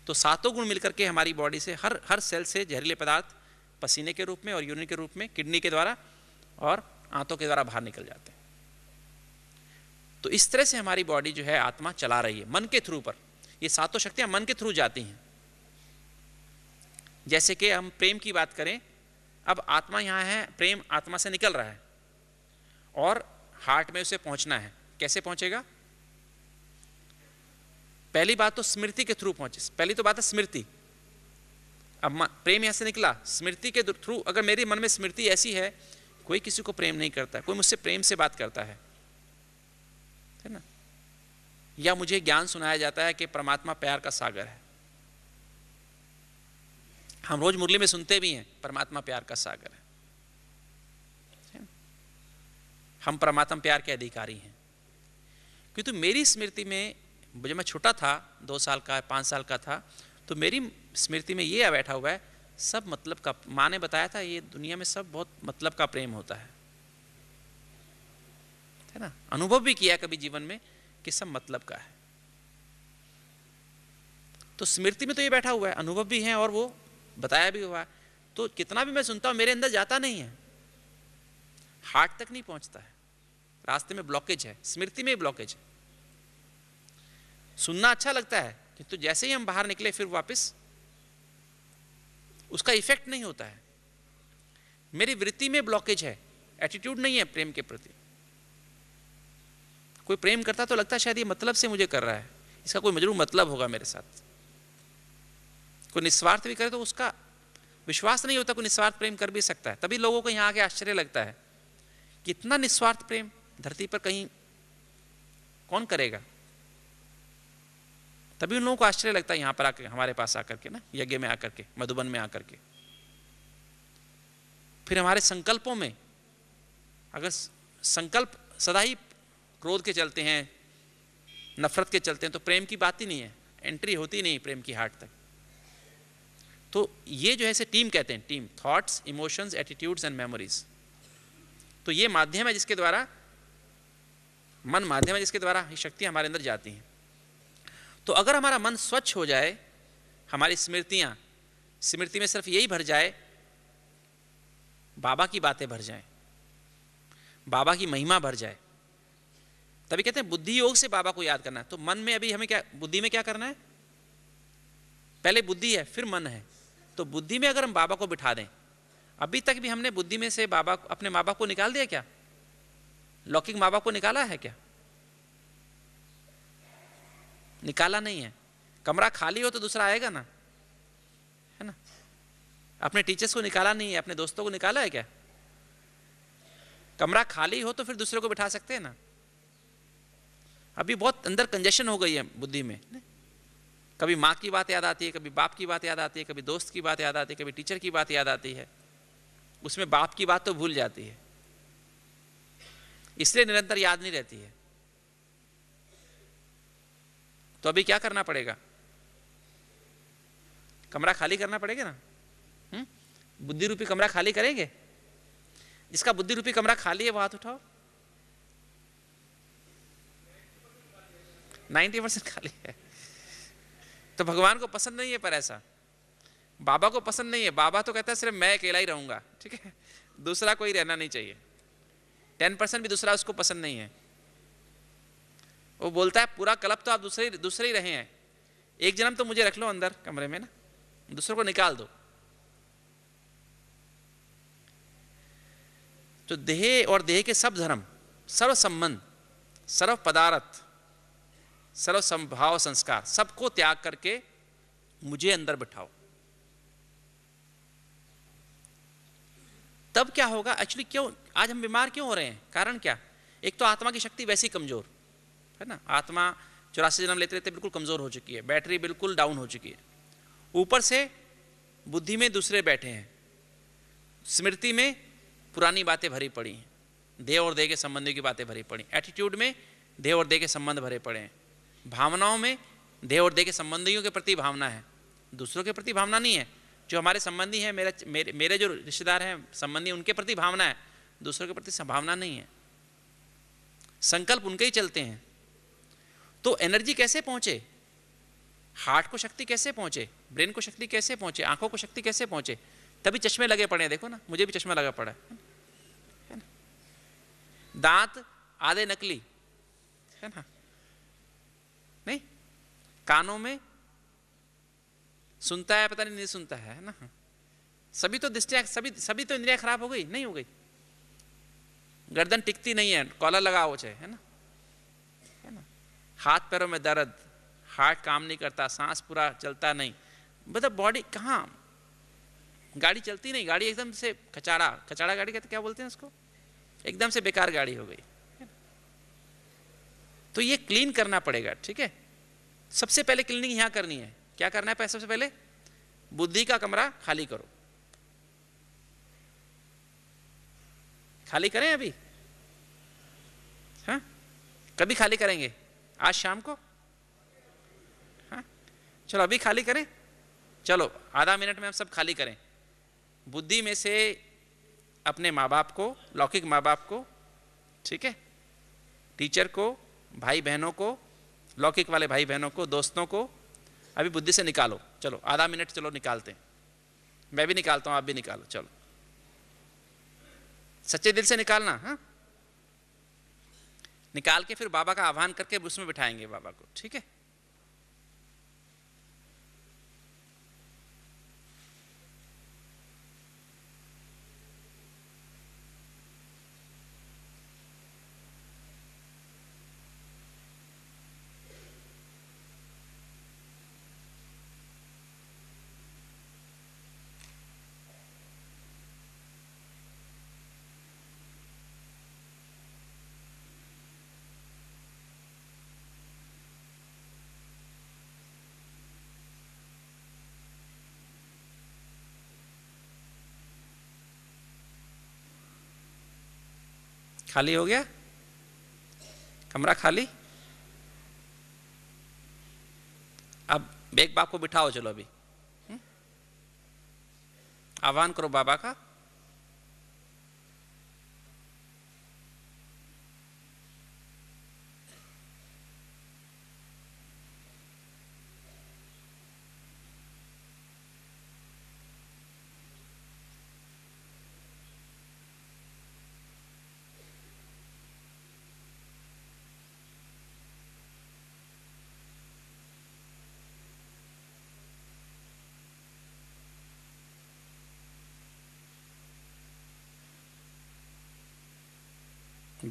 [SPEAKER 1] तो सातों गुण मिलकर के हमारी बॉडी से हर हर सेल से जहरीले पदार्थ पसीने के रूप में और यूरिन के रूप में किडनी के द्वारा और आंतों के द्वारा बाहर निकल जाते हैं तो इस तरह से हमारी बॉडी जो है आत्मा चला रही है मन के थ्रू पर ये सातों शक्तियां मन के थ्रू जाती हैं जैसे कि हम प्रेम की बात करें अब आत्मा यहां है प्रेम आत्मा से निकल रहा है और हार्ट में उसे पहुंचना है कैसे पहुंचेगा पहली बात तो स्मृति के थ्रू पहुंचे पहली तो बात है स्मृति अब प्रेम यहां से निकला स्मृति के थ्रू अगर मेरे मन में स्मृति ऐसी है कोई किसी को प्रेम नहीं करता कोई मुझसे प्रेम से बात करता है है ना या मुझे ज्ञान सुनाया जाता है कि परमात्मा प्यार का सागर है हम रोज मुरली में सुनते भी हैं परमात्मा प्यार का सागर है हम परमात्मा प्यार के अधिकारी हैं क्योंकि मेरी स्मृति में जब मैं छोटा था दो साल का पाँच साल का था तो मेरी स्मृति में ये बैठा हुआ है सब मतलब का माँ ने बताया था ये दुनिया में सब बहुत मतलब का प्रेम होता है है ना अनुभव भी किया कभी जीवन में कि सब मतलब का है तो स्मृति में तो ये बैठा हुआ है अनुभव भी है और वो बताया भी हुआ है तो कितना भी मैं सुनता हूँ मेरे अंदर जाता नहीं है हार्ट तक नहीं पहुंचता है रास्ते में ब्लॉकेज है स्मृति में ब्लॉकेज है सुनना अच्छा लगता है किंतु तो जैसे ही हम बाहर निकले फिर वापस उसका इफेक्ट नहीं होता है मेरी वृत्ति में ब्लॉकेज है एटीट्यूड नहीं है प्रेम के प्रति कोई प्रेम करता तो लगता है शायद ये मतलब से मुझे कर रहा है इसका कोई जरूर मतलब होगा मेरे साथ कोई निस्वार्थ भी करे तो उसका विश्वास नहीं होता कोई निस्वार्थ प्रेम कर भी सकता है तभी लोगों को यहाँ आके आश्चर्य लगता है कितना निस्वार्थ प्रेम धरती पर कहीं कौन करेगा तभी उन लोगों को आश्चर्य लगता है यहाँ पर आकर हमारे पास आकर के ना यज्ञ में आकर के मधुबन में आकर के फिर हमारे संकल्पों में अगर संकल्प सदा ही क्रोध के चलते हैं नफरत के चलते हैं तो प्रेम की बात ही नहीं है एंट्री होती नहीं प्रेम की हार्ट तक तो ये जो है से टीम कहते हैं team thoughts emotions attitudes and memories तो ये माध्यम है जिसके द्वारा मन माध्यम है जिसके द्वारा ये शक्ति हमारे अंदर जाती हैं तो अगर हमारा मन स्वच्छ हो जाए हमारी स्मृतियां स्मृति में सिर्फ यही भर जाए बाबा की बातें भर जाए बाबा की महिमा भर जाए तभी कहते हैं बुद्धि योग से बाबा को याद करना है तो मन में अभी हमें क्या बुद्धि में क्या करना है पहले बुद्धि है फिर मन है तो बुद्धि में अगर हम बाबा को बिठा दें अभी तक भी हमने बुद्धि में से बाबा अपने माँ बाप को निकाल दिया क्या लौकिक माँ बाप को निकाला है क्या निकाला नहीं है कमरा खाली हो तो दूसरा आएगा ना है ना अपने टीचर्स को निकाला नहीं है अपने दोस्तों को निकाला है क्या कमरा खाली हो तो फिर दूसरे को बिठा सकते हैं ना अभी बहुत अंदर कंजेशन हो गई है बुद्धि में कभी माँ की बात याद आती है कभी बाप की बात याद आती है कभी दोस्त की बात याद आती है कभी टीचर की बात याद आती है उसमें बाप की बात तो भूल जाती है इसलिए निरंतर याद नहीं रहती है तो अभी क्या करना पड़ेगा कमरा खाली करना पड़ेगा ना हम्म? बुद्धि रूपी कमरा खाली करेंगे जिसका बुद्धि रूपी कमरा खाली है वो हाथ उठाओ नाइन्टी परसेंट खाली है तो भगवान को पसंद नहीं है पर ऐसा बाबा को पसंद नहीं है बाबा तो कहता है सिर्फ मैं अकेला ही रहूंगा ठीक है दूसरा कोई रहना नहीं चाहिए टेन परसेंट भी दूसरा उसको पसंद नहीं है वो बोलता है पूरा क्लब तो आप दूसरे दूसरे ही रहे हैं एक जन्म तो मुझे रख लो अंदर कमरे में ना दूसरों को निकाल दो तो देह और देह के सब धर्म सर्व संबंध सर्व पदार्थ सर्व संभाव संस्कार सबको त्याग करके मुझे अंदर बिठाओ तब क्या होगा एक्चुअली क्यों आज हम बीमार क्यों हो रहे हैं कारण क्या एक तो आत्मा की शक्ति वैसी कमजोर है ना आत्मा चौरासी जन्म लेते रहते बिल्कुल कमज़ोर हो चुकी है बैटरी बिल्कुल डाउन हो चुकी है ऊपर से बुद्धि में दूसरे बैठे हैं स्मृति में पुरानी बातें भरी पड़ी हैं देह और देह के संबंधों की बातें भरी पड़ी एटीट्यूड में देह और देह के संबंध भरे पड़े हैं भावनाओं में देह और देह के संबंधियों के प्रति भावना है दूसरों के प्रति भावना नहीं है जो हमारे संबंधी हैं मेरा मेरे मेरे जो रिश्तेदार हैं संबंधी उनके प्रति भावना है दूसरों के प्रति संभावना नहीं है संकल्प उनके ही चलते हैं तो एनर्जी कैसे पहुंचे हार्ट को शक्ति कैसे पहुंचे ब्रेन को शक्ति कैसे पहुंचे आंखों को शक्ति कैसे पहुंचे तभी चश्मे लगे पड़े हैं देखो ना मुझे भी चश्मा लगा पड़ा है ना दांत आधे नकली है ना नहीं कानों में सुनता है पता नहीं नहीं सुनता है ना सभी तो दृष्टिया सभी सभी तो इंद्रिया खराब हो गई नहीं हो गई गर्दन टिकती नहीं है कॉलर लगा हो चाहे है ना हाथ पैरों में दर्द हार्ट काम नहीं करता सांस पूरा चलता नहीं मतलब बॉडी कहाँ गाड़ी चलती नहीं गाड़ी एकदम से कचाड़ा कचाड़ा गाड़ी कहते क्या बोलते हैं उसको एकदम से बेकार गाड़ी हो गई तो ये क्लीन करना पड़ेगा ठीक है सबसे पहले क्लीनिंग यहाँ करनी है क्या करना है सबसे पहले बुद्धि का कमरा खाली करो खाली करें अभी हा? कभी खाली करेंगे आज शाम को हाँ चलो अभी खाली करें चलो आधा मिनट में हम सब खाली करें बुद्धि में से अपने माँ बाप को लौकिक माँ बाप को ठीक है टीचर को भाई बहनों को लौकिक वाले भाई बहनों को दोस्तों को अभी बुद्धि से निकालो चलो आधा मिनट चलो निकालते हैं मैं भी निकालता हूँ आप भी निकालो चलो सच्चे दिल से निकालना हाँ निकाल के फिर बाबा का आह्वान करके उसमें बिठाएंगे बाबा को ठीक है खाली हो गया कमरा खाली अब बेग बाप को बिठाओ चलो अभी हम्म? आह्वान करो बाबा का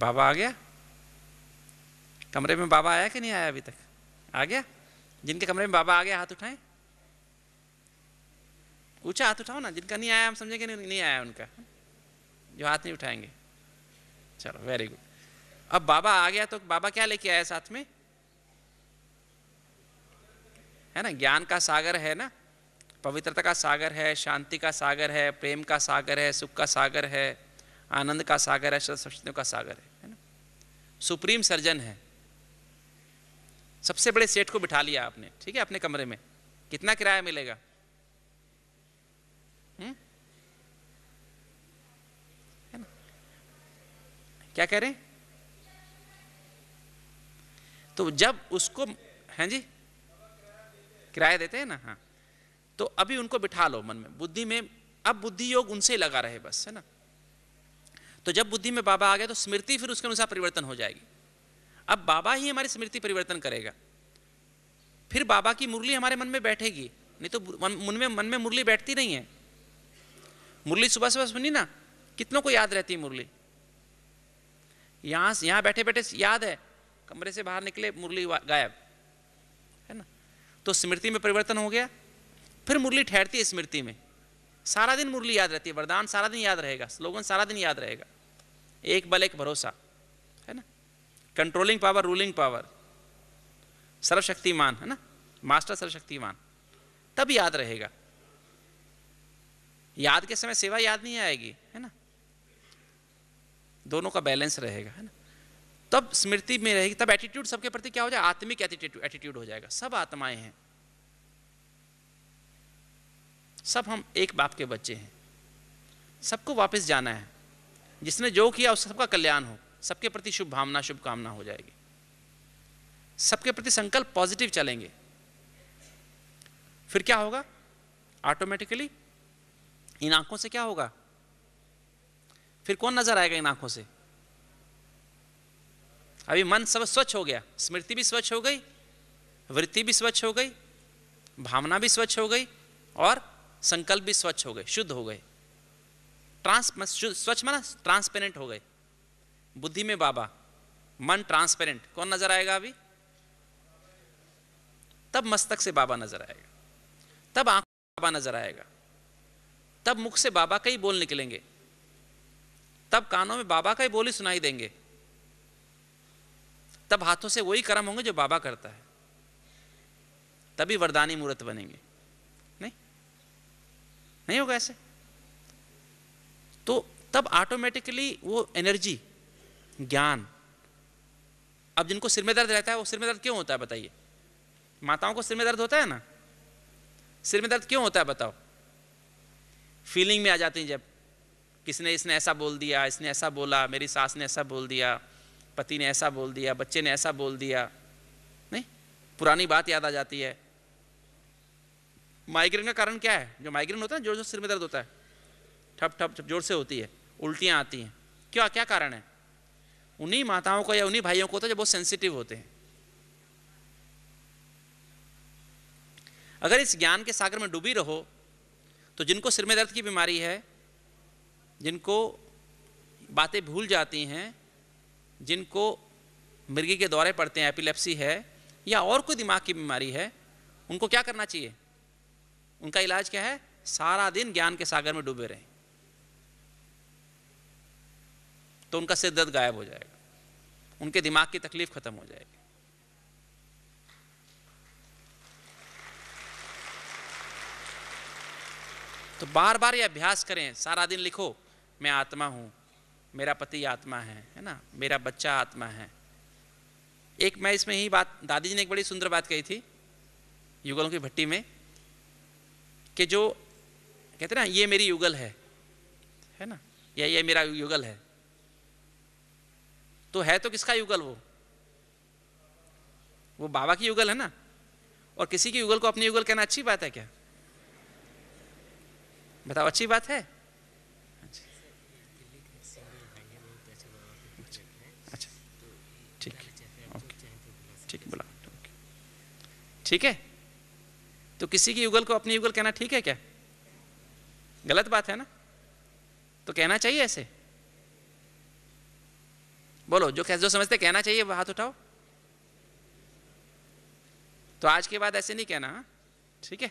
[SPEAKER 1] बाबा आ गया कमरे में बाबा आया कि नहीं आया अभी तक आ गया जिनके कमरे में बाबा आ गया हाथ उठाएं ऊंचा हाथ उठाओ ना जिनका नहीं आया हम समझेंगे नहीं, नहीं आया उनका जो हाथ नहीं उठाएंगे चलो वेरी गुड अब बाबा आ गया तो बाबा क्या लेके आया साथ में है ना ज्ञान का सागर है ना पवित्रता का सागर है शांति का सागर है प्रेम का सागर है सुख का सागर है आनंद का सागर है सत्संग का सागर है सुप्रीम सर्जन है सबसे बड़े सेठ को बिठा लिया आपने ठीक है अपने कमरे में कितना किराया मिलेगा हुँ? हम्म? क्या कह रहे हैं तो जब उसको है जी किराया देते हैं ना हाँ तो अभी उनको बिठा लो मन में बुद्धि में अब बुद्धि योग उनसे लगा रहे बस है ना तो जब बुद्धि में बाबा आ गया तो स्मृति फिर उसके अनुसार परिवर्तन हो जाएगी अब बाबा ही हमारी स्मृति परिवर्तन करेगा फिर बाबा की मुरली हमारे मन में बैठेगी नहीं तो मन में मन में मुरली बैठती नहीं है मुरली सुबह सुबह सुनी ना कितनों को याद रहती है मुरली यहां यहां बैठे बैठे याद है कमरे से बाहर निकले मुरली गायब है ना तो स्मृति में परिवर्तन हो गया फिर मुरली ठहरती है स्मृति में सारा दिन मुरली याद रहती है वरदान सारा दिन याद रहेगा स्लोगन सारा दिन याद रहेगा एक बल एक भरोसा है ना कंट्रोलिंग पावर रूलिंग पावर सर्वशक्तिमान है ना मास्टर सर्वशक्तिमान तब याद रहेगा याद के समय सेवा याद नहीं आएगी है ना दोनों का बैलेंस रहेगा है ना तब स्मृति में रहेगी तब एटीट्यूड सबके प्रति क्या हो जाए आत्मिक एटीट्यूड हो जाएगा सब आत्माएं हैं सब हम एक बाप के बच्चे हैं सबको वापस जाना है जिसने जो किया उस सबका कल्याण हो सबके प्रति शुभ भावना शुभकामना हो जाएगी सबके प्रति संकल्प पॉजिटिव चलेंगे फिर क्या होगा ऑटोमेटिकली इन आंखों से क्या होगा फिर कौन नजर आएगा इन आंखों से अभी मन सब स्वच्छ हो गया स्मृति भी स्वच्छ हो गई वृत्ति भी स्वच्छ हो गई भावना भी स्वच्छ हो गई और संकल्प भी स्वच्छ हो गए शुद्ध हो गए ट्रांस स्वच्छ माना ट्रांसपेरेंट हो गए बुद्धि में बाबा मन ट्रांसपेरेंट कौन नजर आएगा अभी तब मस्तक से बाबा नजर आएगा तब आंख बाबा नजर आएगा तब मुख से बाबा का ही बोल निकलेंगे तब कानों में बाबा का ही बोली सुनाई देंगे तब हाथों से वही कर्म होंगे जो बाबा करता है तभी वरदानी मूर्त बनेंगे नहीं नहीं होगा ऐसे तो तब ऑटोमेटिकली वो एनर्जी ज्ञान अब जिनको सिर में दर्द रहता है वो सिर में दर्द क्यों होता है बताइए माताओं को सिर में दर्द होता है ना सिर में दर्द क्यों होता है बताओ फीलिंग में आ जाती है जब किसी ने इसने ऐसा बोल दिया इसने ऐसा बोला मेरी सास ने ऐसा बोल दिया पति ने ऐसा बोल दिया बच्चे ने ऐसा बोल दिया नहीं पुरानी बात याद आ जाती है माइग्रेन का कारण क्या है जो माइग्रेन होता है जो जो सिर में दर्द होता है ठप ठप ठप जोर से होती है उल्टियाँ आती हैं क्या क्या कारण है उन्हीं माताओं को या उन्हीं भाइयों को तो जो बहुत सेंसिटिव होते हैं अगर इस ज्ञान के सागर में डूबी रहो तो जिनको सिर में दर्द की बीमारी है जिनको बातें भूल जाती हैं जिनको मिर्गी के दौरे पड़ते हैं एपिलेप्सी है या और कोई दिमाग की बीमारी है उनको क्या करना चाहिए उनका इलाज क्या है सारा दिन ज्ञान के सागर में डूबे रहें तो उनका सिर दर्द गायब हो जाएगा उनके दिमाग की तकलीफ खत्म हो जाएगी तो बार बार ये अभ्यास करें सारा दिन लिखो मैं आत्मा हूं मेरा पति आत्मा है है ना मेरा बच्चा आत्मा है एक मैं इसमें ही बात दादी जी ने एक बड़ी सुंदर बात कही थी युगलों की भट्टी में कि जो कहते ना ये मेरी युगल है है ना या ये मेरा युगल है तो है तो किसका युगल वो वो बाबा की युगल है ना और किसी की युगल को अपनी युगल कहना अच्छी बात है क्या बताओ अच्छी बात है अच्छा। अच्छा। ठीक बोला ठीक है तो किसी की युगल को अपनी युगल कहना ठीक है क्या गलत बात है ना तो कहना चाहिए ऐसे बोलो जो कैसे जो समझते कहना चाहिए हाथ उठाओ तो आज के बाद ऐसे नहीं कहना हाँ? ठीक है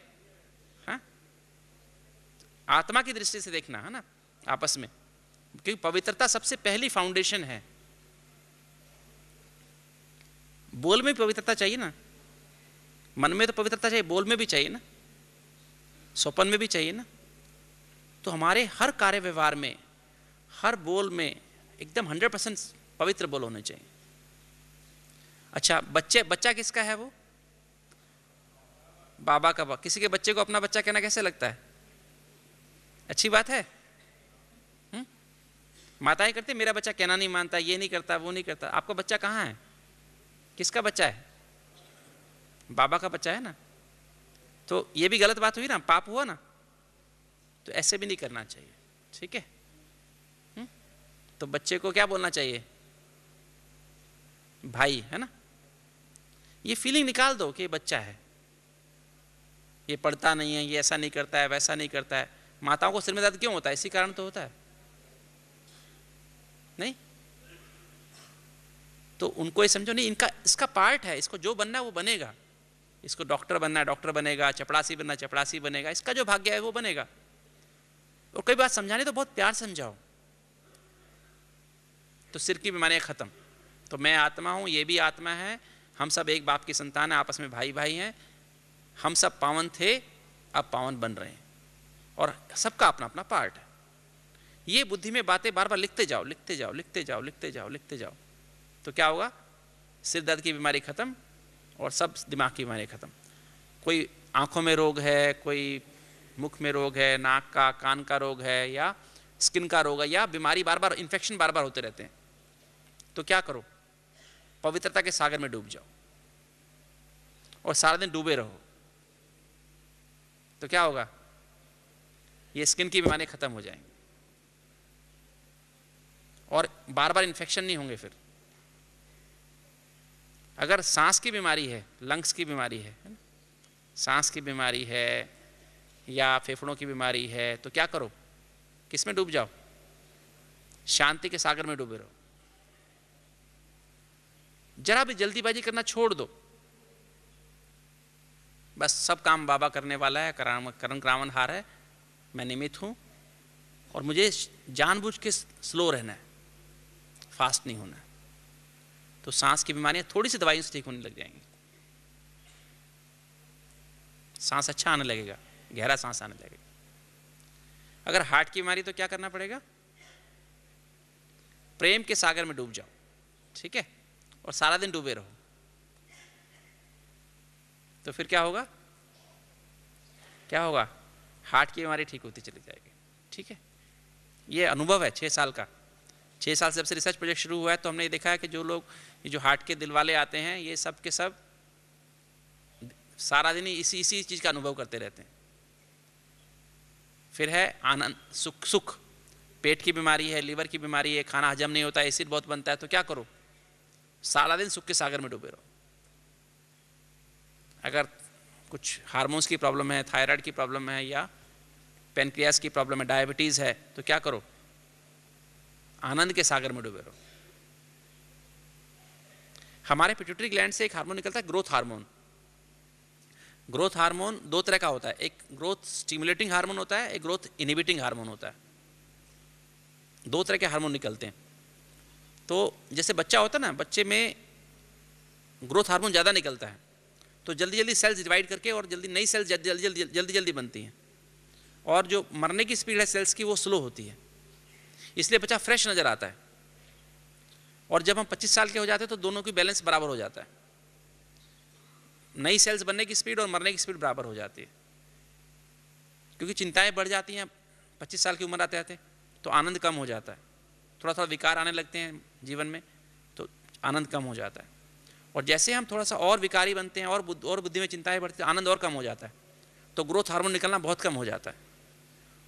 [SPEAKER 1] हाँ? आत्मा की दृष्टि से देखना है ना आपस में क्योंकि पवित्रता सबसे पहली फाउंडेशन है बोल में पवित्रता चाहिए ना मन में तो पवित्रता चाहिए बोल में भी चाहिए ना स्वपन में भी चाहिए ना तो हमारे हर कार्य व्यवहार में हर बोल में एकदम हंड्रेड परसेंट पवित्र बोल होने चाहिए अच्छा बच्चे बच्चा किसका है वो बाबा का बा, किसी के बच्चे को अपना बच्चा कहना कैसे लगता है अच्छी बात है हम्म? माता माताएं करती मेरा बच्चा कहना नहीं मानता ये नहीं करता वो नहीं करता आपका बच्चा कहाँ है किसका बच्चा है बाबा का बच्चा है ना तो ये भी गलत बात हुई ना पाप हुआ ना तो ऐसे भी नहीं करना चाहिए ठीक है हम्म? तो बच्चे को क्या बोलना चाहिए भाई है ना ये फीलिंग निकाल दो कि बच्चा है ये पढ़ता नहीं है ये ऐसा नहीं करता है वैसा नहीं करता है माताओं को सिर में दर्द क्यों होता है इसी कारण तो होता है नहीं तो उनको ये समझो नहीं इनका इसका पार्ट है इसको जो बनना है वो बनेगा इसको डॉक्टर बनना है डॉक्टर बनेगा चपड़ासी बनना चपड़ासी बनेगा इसका जो भाग्य है वो बनेगा और कई बार समझाने तो बहुत प्यार समझाओ तो सिर की बीमारियां ख़त्म तो मैं आत्मा हूँ ये भी आत्मा है हम सब एक बाप की संतान है आपस में भाई भाई हैं हम सब पावन थे अब पावन बन रहे हैं और सबका अपना अपना पार्ट है ये बुद्धि में बातें बार बार लिखते जाओ लिखते जाओ लिखते जाओ लिखते जाओ लिखते जाओ तो क्या होगा सिर दर्द की बीमारी खत्म और सब दिमाग की बीमारी खत्म कोई आँखों में रोग है कोई मुख में रोग है नाक का कान का रोग है या स्किन का रोग है या बीमारी बार बार इन्फेक्शन बार बार होते रहते हैं तो क्या करो पवित्रता के सागर में डूब जाओ और सारा दिन डूबे रहो तो क्या होगा ये स्किन की बीमारियां खत्म हो जाएंगी और बार बार इन्फेक्शन नहीं होंगे फिर अगर सांस की बीमारी है लंग्स की बीमारी है सांस की बीमारी है या फेफड़ों की बीमारी है तो क्या करो किस में डूब जाओ शांति के सागर में डूबे रहो जरा भी जल्दीबाजी करना छोड़ दो बस सब काम बाबा करने वाला है करण क्रावण हार है मैं निमित हूं और मुझे जानबूझ के स्लो रहना है फास्ट नहीं होना तो सांस की बीमारियां थोड़ी सी दवाइयों से ठीक होने लग जाएंगी सांस अच्छा आने लगेगा गहरा सांस आने लगेगा अगर हार्ट की बीमारी तो क्या करना पड़ेगा प्रेम के सागर में डूब जाओ ठीक है और सारा दिन डूबे रहो तो फिर क्या होगा क्या होगा हार्ट की बीमारी ठीक होती चली जाएगी ठीक है ये अनुभव है छः साल का छः साल से जब से रिसर्च प्रोजेक्ट शुरू हुआ है तो हमने ये देखा है कि जो लोग ये जो हार्ट के दिल वाले आते हैं ये सब के सब सारा दिन ही इसी इसी चीज़ का अनुभव करते रहते हैं फिर है आनंद सुख सुख पेट की बीमारी है लीवर की बीमारी है खाना हजम नहीं होता एसिड बहुत बनता है तो क्या करो सारा दिन सुख के सागर में डूबे रहो अगर कुछ हार्मोन्स की प्रॉब्लम है थायराइड की प्रॉब्लम है या पेनक्रियास की प्रॉब्लम है डायबिटीज़ है तो क्या करो आनंद के सागर में डूबे रहो हमारे पिट्यूटरी ग्लैंड से एक हार्मोन निकलता है ग्रोथ हार्मोन ग्रोथ हार्मोन दो तरह का होता है एक ग्रोथ स्टिमुलेटिंग हार्मोन होता है एक ग्रोथ इनिबिटिंग हार्मोन होता है दो तरह के हार्मोन निकलते हैं तो जैसे बच्चा होता ना बच्चे में ग्रोथ हार्मोन ज़्यादा निकलता है तो जल्दी जल्दी सेल्स डिवाइड करके और जल्दी नई सेल्स जल्दी जल्दी जल्दी जल्दी, जल्दी बनती हैं और जो मरने की स्पीड है सेल्स की वो स्लो होती है इसलिए बच्चा फ्रेश नज़र आता है और जब हम 25 साल के हो जाते हैं तो दोनों की बैलेंस बराबर हो जाता है नई सेल्स बनने की स्पीड और मरने की स्पीड बराबर हो जाती है क्योंकि चिंताएँ बढ़ जाती हैं पच्चीस साल की उम्र आते आते तो आनंद कम हो जाता है थोड़ा थोड़ा विकार आने लगते हैं जीवन में तो आनंद कम हो जाता है और जैसे हम थोड़ा सा और विकारी बनते हैं और बुद्ध और बुद्धि में चिंताएं बढ़ती हैं तो आनंद और कम हो जाता है तो ग्रोथ हार्मोन निकलना बहुत कम हो जाता है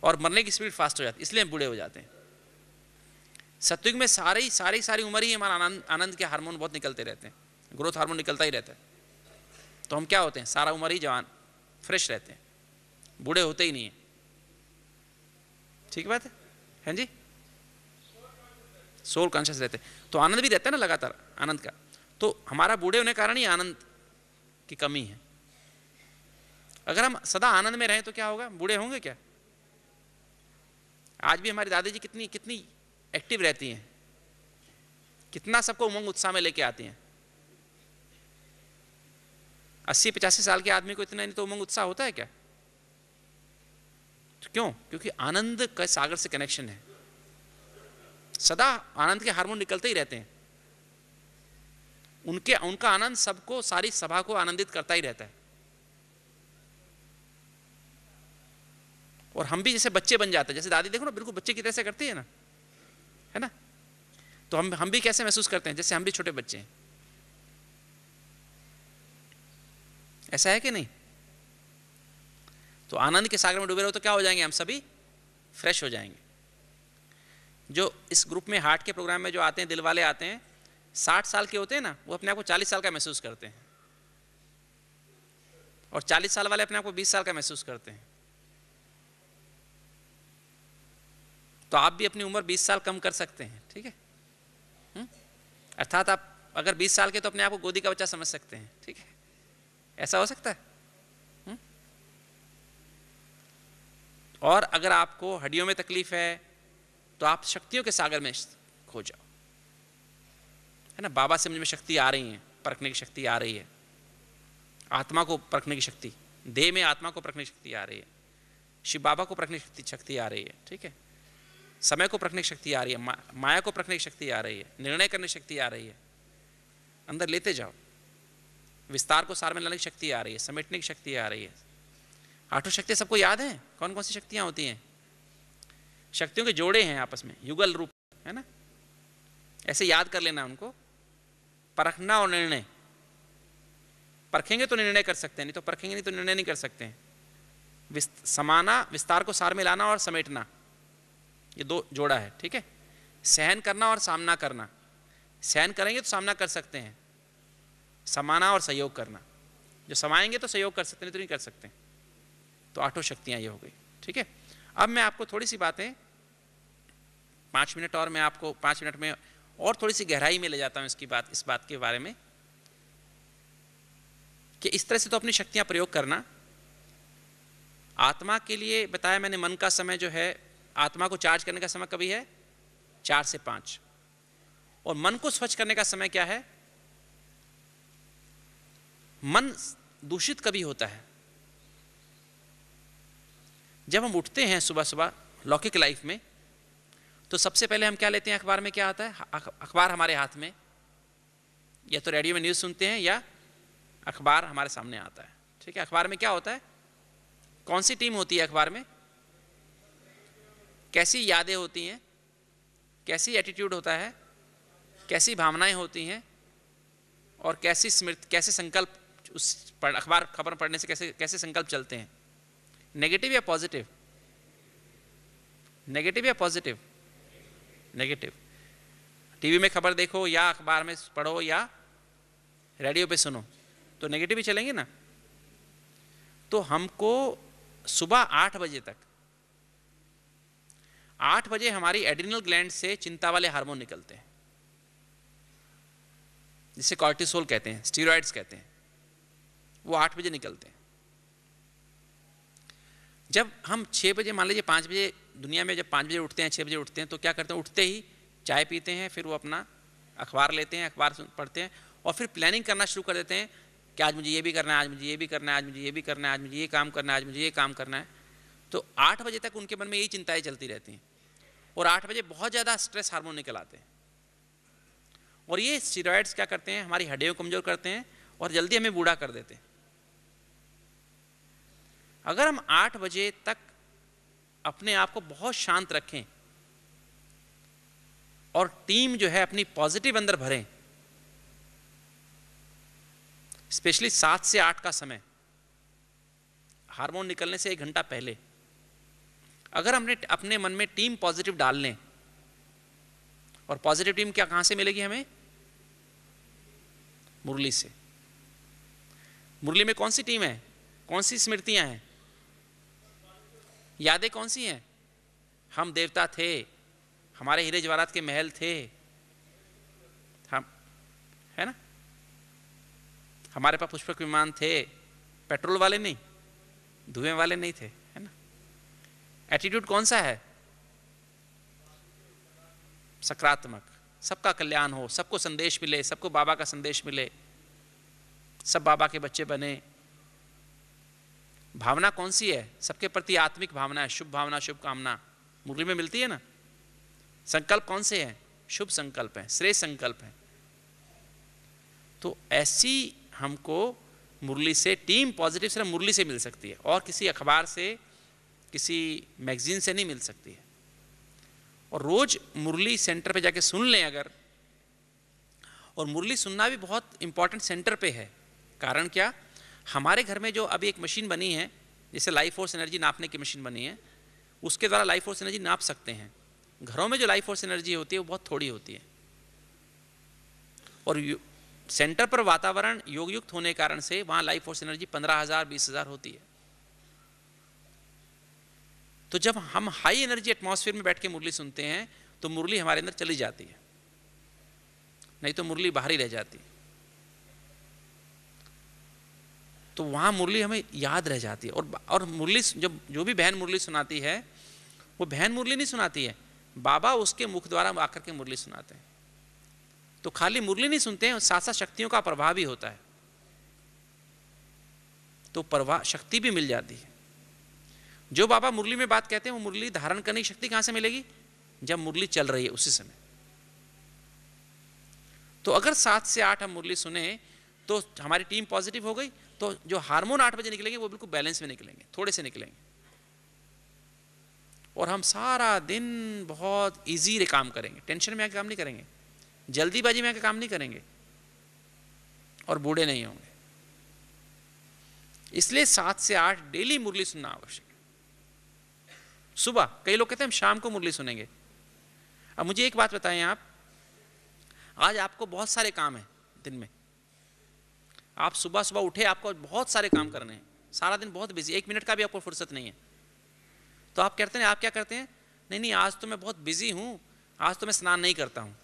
[SPEAKER 1] और मरने की स्पीड फास्ट हो जाती है इसलिए हम बूढ़े हो जाते हैं सत्युग में सारी सारी सारी उम्र ही हमारा आनंद आनंद के हार्मोन बहुत निकलते रहते हैं ग्रोथ हार्मोन निकलता ही रहता है तो हम क्या होते हैं सारा उम्र ही जवान फ्रेश रहते हैं बूढ़े होते ही नहीं हैं ठीक बात है हाँ जी सोल कॉन्शियस रहते हैं तो आनंद भी रहता है ना लगातार आनंद का तो हमारा बूढ़े होने कारण ही आनंद की कमी है अगर हम सदा आनंद में रहें तो क्या होगा बूढ़े होंगे क्या आज भी हमारी दादाजी कितनी कितनी एक्टिव रहती हैं कितना सबको उमंग उत्साह में लेके आती हैं अस्सी पचासी साल के आदमी को इतना नहीं तो उमंग उत्साह होता है क्या तो क्यों क्योंकि आनंद का सागर से कनेक्शन है सदा आनंद के हार्मोन निकलते ही रहते हैं उनके उनका आनंद सबको सारी सभा को आनंदित करता ही रहता है और हम भी जैसे बच्चे बन जाते हैं जैसे दादी देखो ना बिल्कुल बच्चे की तरह से करती है ना है ना तो हम हम भी कैसे महसूस करते हैं जैसे हम भी छोटे बच्चे हैं ऐसा है कि नहीं तो आनंद के सागर में डूबे रहो तो क्या हो जाएंगे हम सभी फ्रेश हो जाएंगे जो इस ग्रुप में हार्ट के प्रोग्राम में जो आते हैं दिल वाले आते हैं साठ साल के होते हैं ना वो अपने आप को चालीस साल का महसूस करते हैं और चालीस साल वाले अपने आप को बीस साल का महसूस करते हैं तो आप भी अपनी उम्र बीस साल कम कर सकते हैं ठीक है हम्म? अर्थात आप अगर बीस साल के तो अपने आप को गोदी का बच्चा समझ सकते हैं ठीक है ऐसा हो सकता है हम्म? और अगर आपको हड्डियों में तकलीफ है तो आप शक्तियों के सागर में खो जाओ है ना बाबा से मुझ में शक्ति आ रही है परखने की शक्ति आ रही है आत्मा को परखने की शक्ति देह में आत्मा को परखने की शक्ति आ रही है शिव बाबा को परखने की शक्ति आ रही है ठीक है समय को परखने की शक्ति आ रही है मा, माया को परखने की शक्ति आ रही है निर्णय करने की शक्ति आ रही है अंदर लेते जाओ विस्तार को सार में लाने की शक्ति आ रही है समेटने की शक्ति आ रही है आठों शक्तियाँ सबको याद हैं कौन कौन सी शक्तियाँ होती हैं शक्तियों के जोड़े हैं आपस में युगल रूप है ना ऐसे याद कर लेना उनको परखना और निर्णय परखेंगे तो निर्णय कर सकते हैं नहीं तो परखेंगे नहीं तो निर्णय नहीं कर सकते हैं विस्त, समाना विस्तार को सार में लाना और समेटना ये दो जोड़ा है ठीक है सहन करना और सामना करना सहन करेंगे तो सामना कर सकते हैं समाना और सहयोग करना जो समाएंगे तो सहयोग कर सकते नहीं तो नहीं कर सकते तो आठों शक्तियां ये हो गई ठीक है अब मैं आपको थोड़ी सी बातें पाँच मिनट और मैं आपको पाँच मिनट में और थोड़ी सी गहराई में ले जाता हूँ इसकी बात इस बात के बारे में कि इस तरह से तो अपनी शक्तियाँ प्रयोग करना आत्मा के लिए बताया मैंने मन का समय जो है आत्मा को चार्ज करने का समय कभी है चार से पाँच और मन को स्वच्छ करने का समय क्या है मन दूषित कभी होता है जब हम उठते हैं सुबह सुबह लौकिक लाइफ में तो सबसे पहले हम क्या लेते हैं अखबार में क्या आता है अखबार हमारे हाथ में या तो रेडियो में न्यूज़ सुनते हैं या अखबार हमारे सामने आता है ठीक है अखबार में क्या होता है कौन सी टीम होती है अखबार में कैसी यादें होती हैं कैसी एटीट्यूड होता है कैसी भावनाएं होती हैं और कैसी स्मृति कैसे संकल्प उस अखबार खबर पढ़ने से कैसे कैसे संकल्प चलते हैं नेगेटिव या पॉजिटिव नेगेटिव या पॉजिटिव नेगेटिव टीवी में खबर देखो या अखबार में पढ़ो या रेडियो पे सुनो तो नेगेटिव ही चलेंगे ना तो हमको सुबह आठ बजे तक आठ बजे हमारी एड्रिनल ग्लैंड से चिंता वाले हार्मोन निकलते हैं जिसे कॉर्टिसोल कहते हैं स्टीरोइड्स कहते हैं वो आठ बजे निकलते हैं जब हम छः बजे मान लीजिए पाँच बजे दुनिया में जब पाँच बजे उठते हैं छः बजे उठते हैं तो क्या करते हैं उठते ही चाय पीते हैं फिर वो अपना अखबार लेते हैं अखबार पढ़ते हैं और फिर प्लानिंग करना शुरू कर देते हैं कि आज मुझे ये भी करना है आज मुझे ये भी करना है आज मुझे ये भी करना है आज मुझे ये काम करना है आज मुझे ये काम करना है तो आठ बजे तक उनके मन में यही चिंताएँ चलती रहती हैं और आठ बजे बहुत ज़्यादा स्ट्रेस हारमोन निकल आते हैं और ये स्टीरॉयड्स क्या करते हैं हमारी हड्डियों कमज़ोर करते हैं और जल्दी हमें बूढ़ा कर देते हैं अगर हम आठ बजे तक अपने आप को बहुत शांत रखें और टीम जो है अपनी पॉजिटिव अंदर भरें स्पेशली सात से आठ का समय हार्मोन निकलने से एक घंटा पहले अगर हमने अपने मन में टीम पॉजिटिव डाल लें और पॉजिटिव टीम क्या कहां से मिलेगी हमें मुरली से मुरली में कौन सी टीम है कौन सी स्मृतियां हैं यादें कौन सी हैं हम देवता थे हमारे हीरे जवाहरात के महल थे हम है ना हमारे पास पुष्पक विमान थे पेट्रोल वाले नहीं धुएं वाले नहीं थे है ना एटीट्यूड कौन सा है सकारात्मक सबका कल्याण हो सबको संदेश मिले सबको बाबा का संदेश मिले सब बाबा के बच्चे बने भावना कौन सी है सबके प्रति आत्मिक भावना है शुभ भावना शुभ कामना मुरली में मिलती है ना संकल्प कौन से हैं शुभ संकल्प हैं श्रेय संकल्प हैं तो ऐसी हमको मुरली से टीम पॉजिटिव सिर्फ मुरली से मिल सकती है और किसी अखबार से किसी मैगजीन से नहीं मिल सकती है और रोज़ मुरली सेंटर पे जाके सुन लें अगर और मुरली सुनना भी बहुत इंपॉर्टेंट सेंटर पे है कारण क्या हमारे घर में जो अभी एक मशीन बनी है जैसे लाइफ फोर्स एनर्जी नापने की मशीन बनी है उसके द्वारा लाइफ फोर्स एनर्जी नाप सकते हैं घरों में जो लाइफ फोर्स एनर्जी होती है वो बहुत थोड़ी होती है और सेंटर पर वातावरण योगयुक्त होने के कारण से वहाँ लाइफ फोर्स एनर्जी पंद्रह हज़ार बीस हज़ार होती है तो जब हम हाई एनर्जी एटमॉस्फेयर में बैठ के मुरली सुनते हैं तो मुरली हमारे अंदर चली जाती है नहीं तो मुरली बाहर ही रह जाती है तो वहाँ मुरली हमें याद रह जाती है और और मुरली जब जो भी बहन मुरली सुनाती है वो बहन मुरली नहीं सुनाती है बाबा उसके मुख द्वारा आकर के मुरली सुनाते हैं तो खाली मुरली नहीं सुनते हैं साथ साथ शक्तियों का प्रभाव भी होता है तो प्रभाव शक्ति भी मिल जाती है जो बाबा मुरली में बात कहते हैं वो मुरली धारण करने की शक्ति कहां से मिलेगी जब मुरली चल रही है उसी समय तो अगर सात से आठ हम मुरली सुने तो हमारी टीम पॉजिटिव हो गई तो जो हार्मोन आठ बजे निकलेंगे वो बिल्कुल बैलेंस में निकलेंगे थोड़े से निकलेंगे और हम सारा दिन बहुत ईजी काम करेंगे टेंशन में आके काम नहीं करेंगे जल्दीबाजी में आके काम नहीं करेंगे और बूढ़े नहीं होंगे इसलिए सात से आठ डेली मुरली सुनना आवश्यक है सुबह कई लोग कहते हैं हम शाम को मुरली सुनेंगे अब मुझे एक बात बताएं आप आज आपको बहुत सारे काम हैं दिन में आप सुबह सुबह उठे आपको बहुत सारे काम करने हैं सारा दिन बहुत बिजी एक मिनट का भी आपको फुर्सत नहीं है तो आप कहते हैं आप क्या करते हैं नहीं नहीं आज तो मैं बहुत बिजी हूँ आज तो मैं स्नान नहीं करता हूँ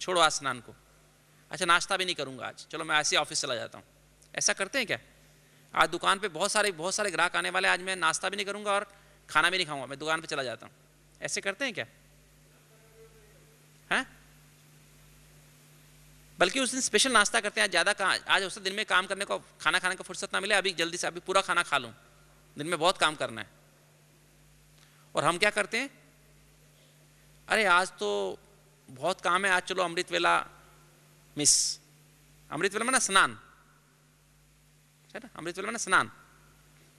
[SPEAKER 1] छोड़ो आज स्नान को अच्छा नाश्ता भी नहीं करूँगा आज चलो मैं ऐसे ऑफिस चला जाता हूँ ऐसा करते हैं क्या आज दुकान पर बहुत सारे बहुत सारे ग्राहक आने वाले आज मैं नाश्ता भी नहीं करूँगा और खाना भी नहीं खाऊंगा मैं दुकान पर चला जाता हूँ ऐसे करते हैं क्या हैं बल्कि उस दिन स्पेशल नाश्ता करते हैं आज ज़्यादा कहाँ आज उस दिन में काम करने को खाना खाने का फुर्सत ना मिले अभी जल्दी से अभी पूरा खाना खा लूँ दिन में बहुत काम करना है और हम क्या करते हैं अरे आज तो बहुत काम है आज चलो अमृत वेला मिस अमृत वेला माना स्नान है ना अमृत वेला माना स्नान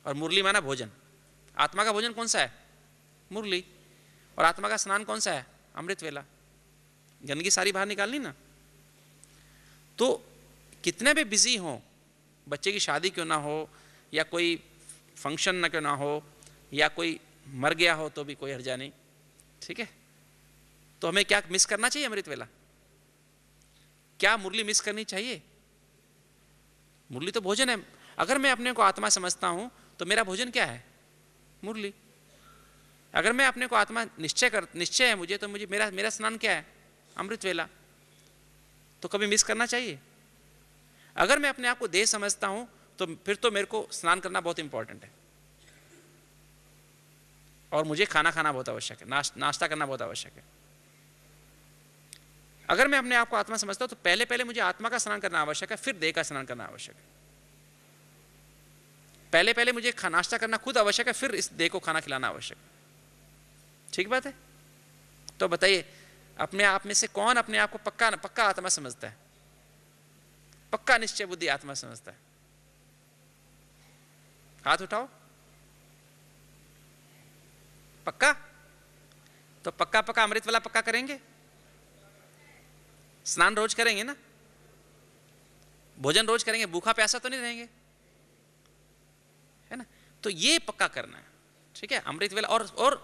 [SPEAKER 1] और मुरली माना भोजन आत्मा का भोजन कौन सा है मुरली और आत्मा का स्नान कौन सा है अमृत वेला गंदगी सारी बाहर निकालनी ना तो कितने भी बिज़ी हों बच्चे की शादी क्यों ना हो या कोई फंक्शन ना क्यों ना हो या कोई मर गया हो तो भी कोई हर्जा नहीं ठीक है तो हमें क्या मिस करना चाहिए अमृत वेला क्या मुरली मिस करनी चाहिए मुरली तो भोजन है अगर मैं अपने को आत्मा समझता हूँ तो मेरा भोजन क्या है मुरली अगर मैं अपने को आत्मा निश्चय कर निश्चय है मुझे तो मुझे मेरा मेरा स्नान क्या है अमृत वेला तो कभी मिस करना चाहिए अगर मैं अपने आप को देह समझता हूं तो फिर तो मेरे को स्नान करना बहुत इंपॉर्टेंट है और मुझे खाना खाना बहुत आवश्यक है नाश, नाश्ता करना बहुत आवश्यक है अगर मैं अपने आप को आत्मा समझता हूं तो पहले पहले मुझे आत्मा का स्नान करना आवश्यक है फिर देह का स्नान करना आवश्यक है पहले पहले मुझे नाश्ता करना खुद आवश्यक है फिर इस देह को खाना खिलाना आवश्यक ठीक बात है तो बताइए अपने आप में से कौन अपने आप को पक्का पक्का आत्मा समझता है पक्का निश्चय बुद्धि आत्मा समझता है हाथ उठाओ पक्का तो पक्का पक्का अमृत वाला पक्का करेंगे स्नान रोज करेंगे ना भोजन रोज करेंगे भूखा प्यासा तो नहीं रहेंगे है ना तो ये पक्का करना है ठीक है अमृत वेला और और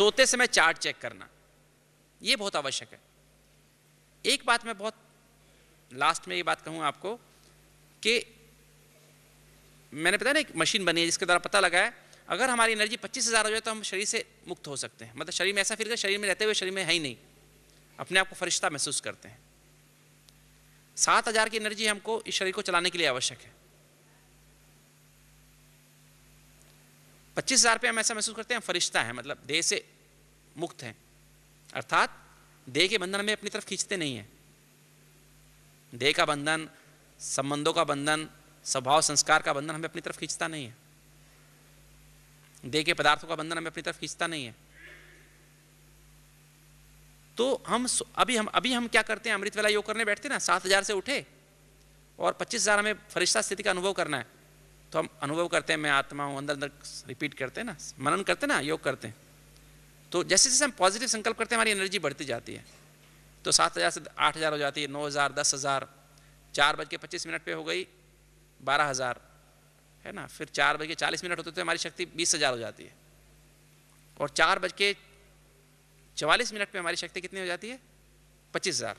[SPEAKER 1] सोते समय चार्ट चेक करना ये बहुत आवश्यक है एक बात मैं बहुत लास्ट में ये बात कहूँ आपको कि मैंने पता ना एक मशीन बनी है जिसके द्वारा पता लगा है अगर हमारी एनर्जी पच्चीस हज़ार हो जाए तो हम शरीर से मुक्त हो सकते हैं मतलब शरीर में ऐसा फील शरीर में रहते हुए शरीर में है ही नहीं अपने आप को फरिश्ता महसूस करते हैं सात हज़ार की एनर्जी हमको इस शरीर को चलाने के लिए आवश्यक है पच्चीस हज़ार पे हम ऐसा महसूस करते हैं फरिश्ता है मतलब देह से मुक्त है अर्थात देह के बंधन हमें अपनी तरफ खींचते नहीं है देह का बंधन संबंधों का बंधन स्वभाव संस्कार का बंधन हमें अपनी तरफ खींचता नहीं है देह के पदार्थों का बंधन हमें अपनी तरफ खींचता नहीं है तो हम अभी हम अभी हम क्या करते हैं अमृत वाला योग करने बैठते ना सात हज़ार से उठे और पच्चीस हज़ार हमें फरिश्ता स्थिति का अनुभव करना है तो हम अनुभव करते हैं मैं आत्मा हूँ अंदर अंदर रिपीट करते हैं ना मनन करते हैं ना योग करते हैं तो जैसे जैसे हम पॉजिटिव संकल्प करते हैं हमारी एनर्जी बढ़ती जाती है तो सात हज़ार से आठ हज़ार हो जाती है नौ हज़ार दस हज़ार चार बज के पच्चीस मिनट पे हो गई बारह हज़ार है ना फिर चार बज के चालीस मिनट होते तो हमारी शक्ति बीस हज़ार हो जाती है और चार बज के चवालीस मिनट पे हमारी शक्ति कितनी हो जाती है पच्चीस हज़ार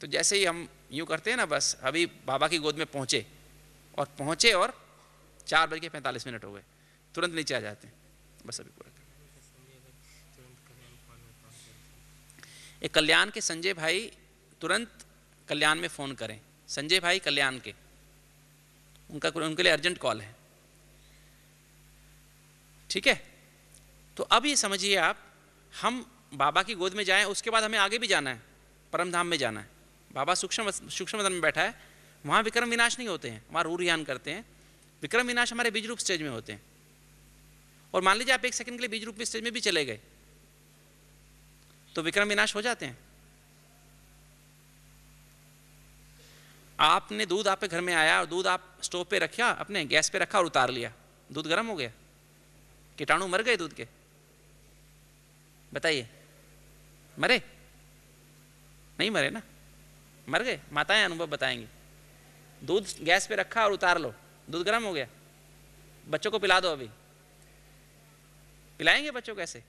[SPEAKER 1] तो जैसे ही हम यूँ करते हैं ना बस अभी बाबा की गोद में पहुँचे और पहुँचे और चार बज के पैंतालीस मिनट हो गए तुरंत नीचे आ जाते हैं बस अभी पूरा एक कल्याण के संजय भाई तुरंत कल्याण में फ़ोन करें संजय भाई कल्याण के उनका उनके लिए अर्जेंट कॉल है ठीक है तो अब ये समझिए आप हम बाबा की गोद में जाएं उसके बाद हमें आगे भी जाना है परमधाम में जाना है बाबा सूक्ष्म सूक्ष्म में बैठा है वहाँ विक्रम विनाश नहीं होते हैं वहाँ रूरियान करते हैं विक्रम विनाश हमारे बीज रूप स्टेज में होते हैं और मान लीजिए आप एक सेकंड के लिए बीज रूप स्टेज में भी चले गए तो विक्रम विनाश हो जाते हैं आपने दूध आपके घर में आया और दूध आप स्टोव पे रखा अपने गैस पे रखा और उतार लिया दूध गर्म हो गया कीटाणु मर गए दूध के बताइए मरे नहीं मरे ना मर गए माताएं अनुभव बताएंगे दूध गैस पे रखा और उतार लो दूध गर्म हो गया बच्चों को पिला दो अभी पिलाएंगे बच्चों कैसे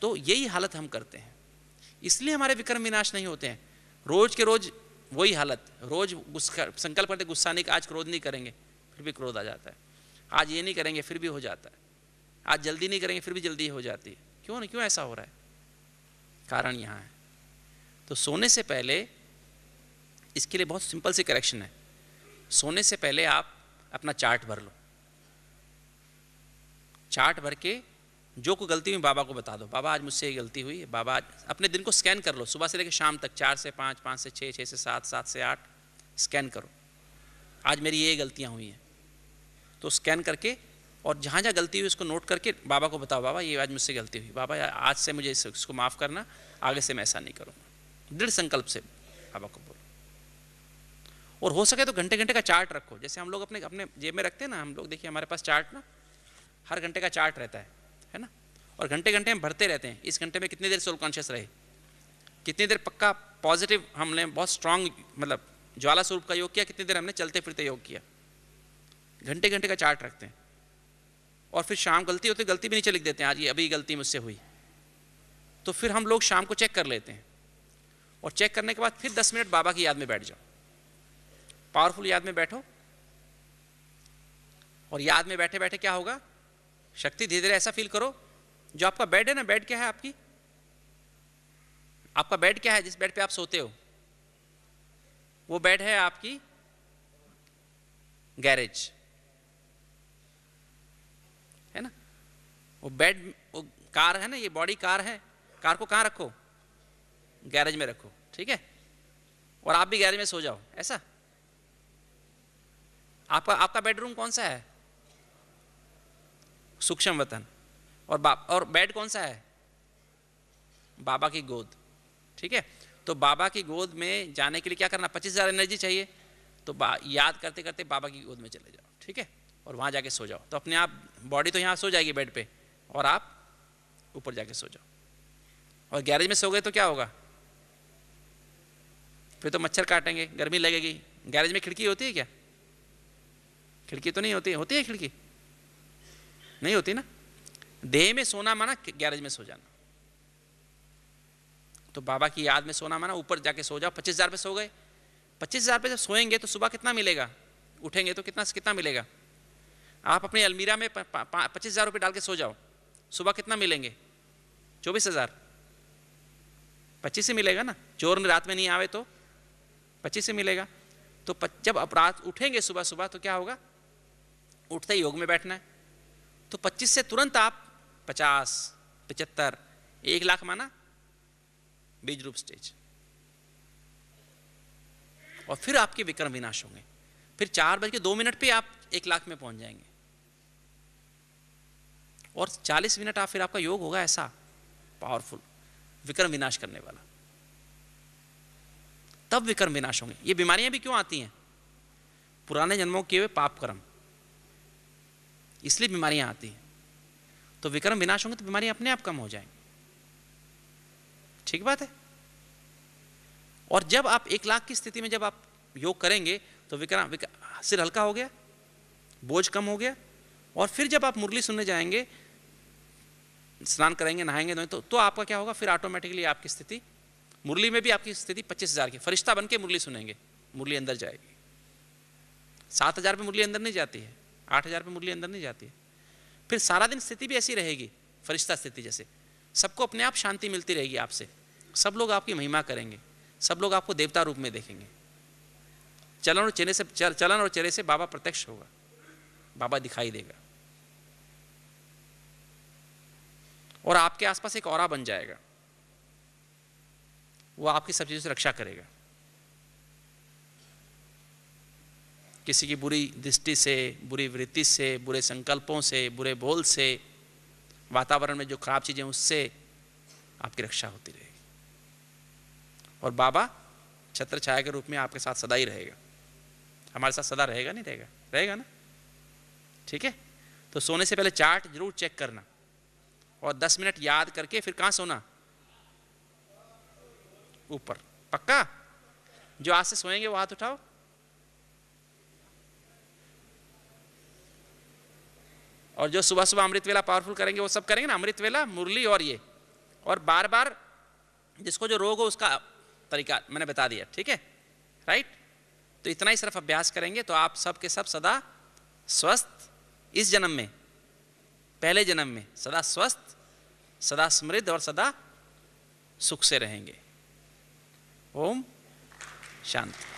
[SPEAKER 1] तो यही हालत हम करते हैं इसलिए हमारे विक्रम विनाश नहीं होते हैं रोज के रोज वही हालत रोज गुस्सा संकल्प करते गुस्सा नहीं आज क्रोध नहीं करेंगे फिर भी क्रोध आ जाता है आज ये नहीं करेंगे फिर भी हो जाता है आज जल्दी नहीं करेंगे फिर भी जल्दी हो जाती है क्यों नहीं क्यों ऐसा हो रहा है कारण यहाँ है तो सोने से पहले इसके लिए बहुत सिंपल सी करेक्शन है सोने से पहले आप अपना चार्ट भर लो चार्ट भर के जो कोई गलती हुई बाबा को बता दो बाबा आज मुझसे ये गलती हुई है बाबा आज अपने दिन को स्कैन कर लो सुबह से लेकर शाम तक चार से पाँच पाँच से छः छः से सात सात से आठ स्कैन करो आज मेरी ये गलतियाँ हुई हैं तो स्कैन करके और जहाँ जहाँ गलती हुई उसको नोट करके बाबा को बताओ बाबा ये आज मुझसे गलती हुई बाबा आज से मुझे इसको माफ़ करना आगे से मैं ऐसा नहीं करूँगा दृढ़ संकल्प से बाबा को और हो सके तो घंटे घंटे का चार्ट रखो जैसे हम लोग अपने अपने जेब में रखते हैं ना हम लोग देखिए हमारे पास चार्ट ना हर घंटे का चार्ट रहता है है ना और घंटे घंटे हम भरते रहते हैं इस घंटे में कितनी देर सोल कॉन्शियस रहे कितनी देर पक्का पॉजिटिव हमने बहुत स्ट्रांग मतलब ज्वाला स्वरूप का योग किया कितनी देर हमने चलते फिरते योग किया घंटे घंटे का चार्ट रखते हैं और फिर शाम गलती होती गलती भी नीचे लिख देते हैं आज ये अभी गलती मुझसे हुई तो फिर हम लोग शाम को चेक कर लेते हैं और चेक करने के बाद फिर दस मिनट बाबा की याद में बैठ जाओ पावरफुल याद में बैठो और याद में बैठे बैठे क्या होगा शक्ति धीरे धीरे ऐसा फील करो जो आपका बेड है ना बेड क्या है आपकी आपका बेड क्या है जिस बेड पे आप सोते हो वो बेड है आपकी गैरेज है ना वो बेड वो कार है ना ये बॉडी कार है कार को कहाँ रखो गैरेज में रखो ठीक है और आप भी गैरेज में सो जाओ ऐसा आपका आपका बेडरूम कौन सा है सूक्ष्म वतन और बाप और बेड कौन सा है बाबा की गोद ठीक है तो बाबा की गोद में जाने के लिए क्या करना पच्चीस हज़ार एनर्जी चाहिए तो याद करते करते बाबा की गोद में चले जाओ ठीक है और वहाँ जाके सो जाओ तो अपने आप बॉडी तो यहाँ सो जाएगी बेड पे और आप ऊपर जाके सो जाओ और गैरेज में सो गए तो क्या होगा फिर तो मच्छर काटेंगे गर्मी लगेगी गैरेज में खिड़की होती है क्या खिड़की तो नहीं होती होती है खिड़की नहीं होती ना देह में सोना माना गैरेज में सो जाना तो बाबा की याद में सोना माना ऊपर जाके सो जाओ पच्चीस हज़ार सो गए पच्चीस हज़ार जब सोएंगे तो सुबह कितना मिलेगा उठेंगे तो कितना कितना मिलेगा आप अपने अलमीरा में पच्चीस हज़ार रुपये डाल के सो जाओ सुबह कितना मिलेंगे चौबीस हज़ार पच्चीस ही मिलेगा ना चोर में रात में नहीं आवे तो पच्चीस ही मिलेगा तो जब अपराध उठेंगे सुबह सुबह तो क्या होगा उठते योग में बैठना है तो 25 से तुरंत आप 50, पचहत्तर एक लाख माना बीज रूप स्टेज और फिर आपके विक्रम विनाश होंगे फिर चार बज के दो मिनट पे आप एक लाख में पहुंच जाएंगे और चालीस मिनट आप फिर आपका योग होगा ऐसा पावरफुल विक्रम विनाश करने वाला तब विक्रम विनाश होंगे ये बीमारियां भी क्यों आती हैं पुराने जन्मों किए हुए पाप कर्म इसलिए बीमारियां आती हैं तो विक्रम विनाश होंगे तो बीमारियां अपने आप कम हो जाएंगी ठीक बात है और जब आप एक लाख की स्थिति में जब आप योग करेंगे तो विक्रम सिर हल्का हो गया बोझ कम हो गया और फिर जब आप मुरली सुनने जाएंगे स्नान करेंगे नहाएंगे तो तो आपका क्या होगा फिर ऑटोमेटिकली आपकी स्थिति मुरली में भी आपकी स्थिति पच्चीस हज़ार की फरिश्ता बन के मुरली सुनेंगे मुरली अंदर जाएगी सात हज़ार पर मुरली अंदर नहीं जाती है आठ हज़ार मुरली अंदर नहीं जाती है फिर सारा दिन स्थिति भी ऐसी रहेगी फरिश्ता स्थिति जैसे सबको अपने आप शांति मिलती रहेगी आपसे सब लोग आपकी महिमा करेंगे सब लोग आपको देवता रूप में देखेंगे चलन और चेहरे से चलन और चेहरे से बाबा प्रत्यक्ष होगा बाबा दिखाई देगा और आपके आसपास एक और बन जाएगा वो आपकी सब चीज़ों से रक्षा करेगा किसी की बुरी दृष्टि से बुरी वृत्ति से बुरे संकल्पों से बुरे बोल से वातावरण में जो खराब चीज़ें उससे आपकी रक्षा होती रहेगी और बाबा छत्र छाया के रूप में आपके साथ सदा ही रहेगा हमारे साथ सदा रहेगा नहीं रहेगा रहेगा ना ठीक है तो सोने से पहले चार्ट जरूर चेक करना और 10 मिनट याद करके फिर कहाँ सोना ऊपर पक्का जो आज से सोएंगे वो हाथ उठाओ और जो सुबह सुबह अमृत वेला पावरफुल करेंगे वो सब करेंगे ना अमृत वेला मुरली और ये और बार बार जिसको जो रोग हो उसका तरीका मैंने बता दिया ठीक है राइट तो इतना ही सिर्फ अभ्यास करेंगे तो आप सब के सब सदा स्वस्थ इस जन्म में पहले जन्म में सदा स्वस्थ सदा समृद्ध और सदा सुख से रहेंगे ओम शांति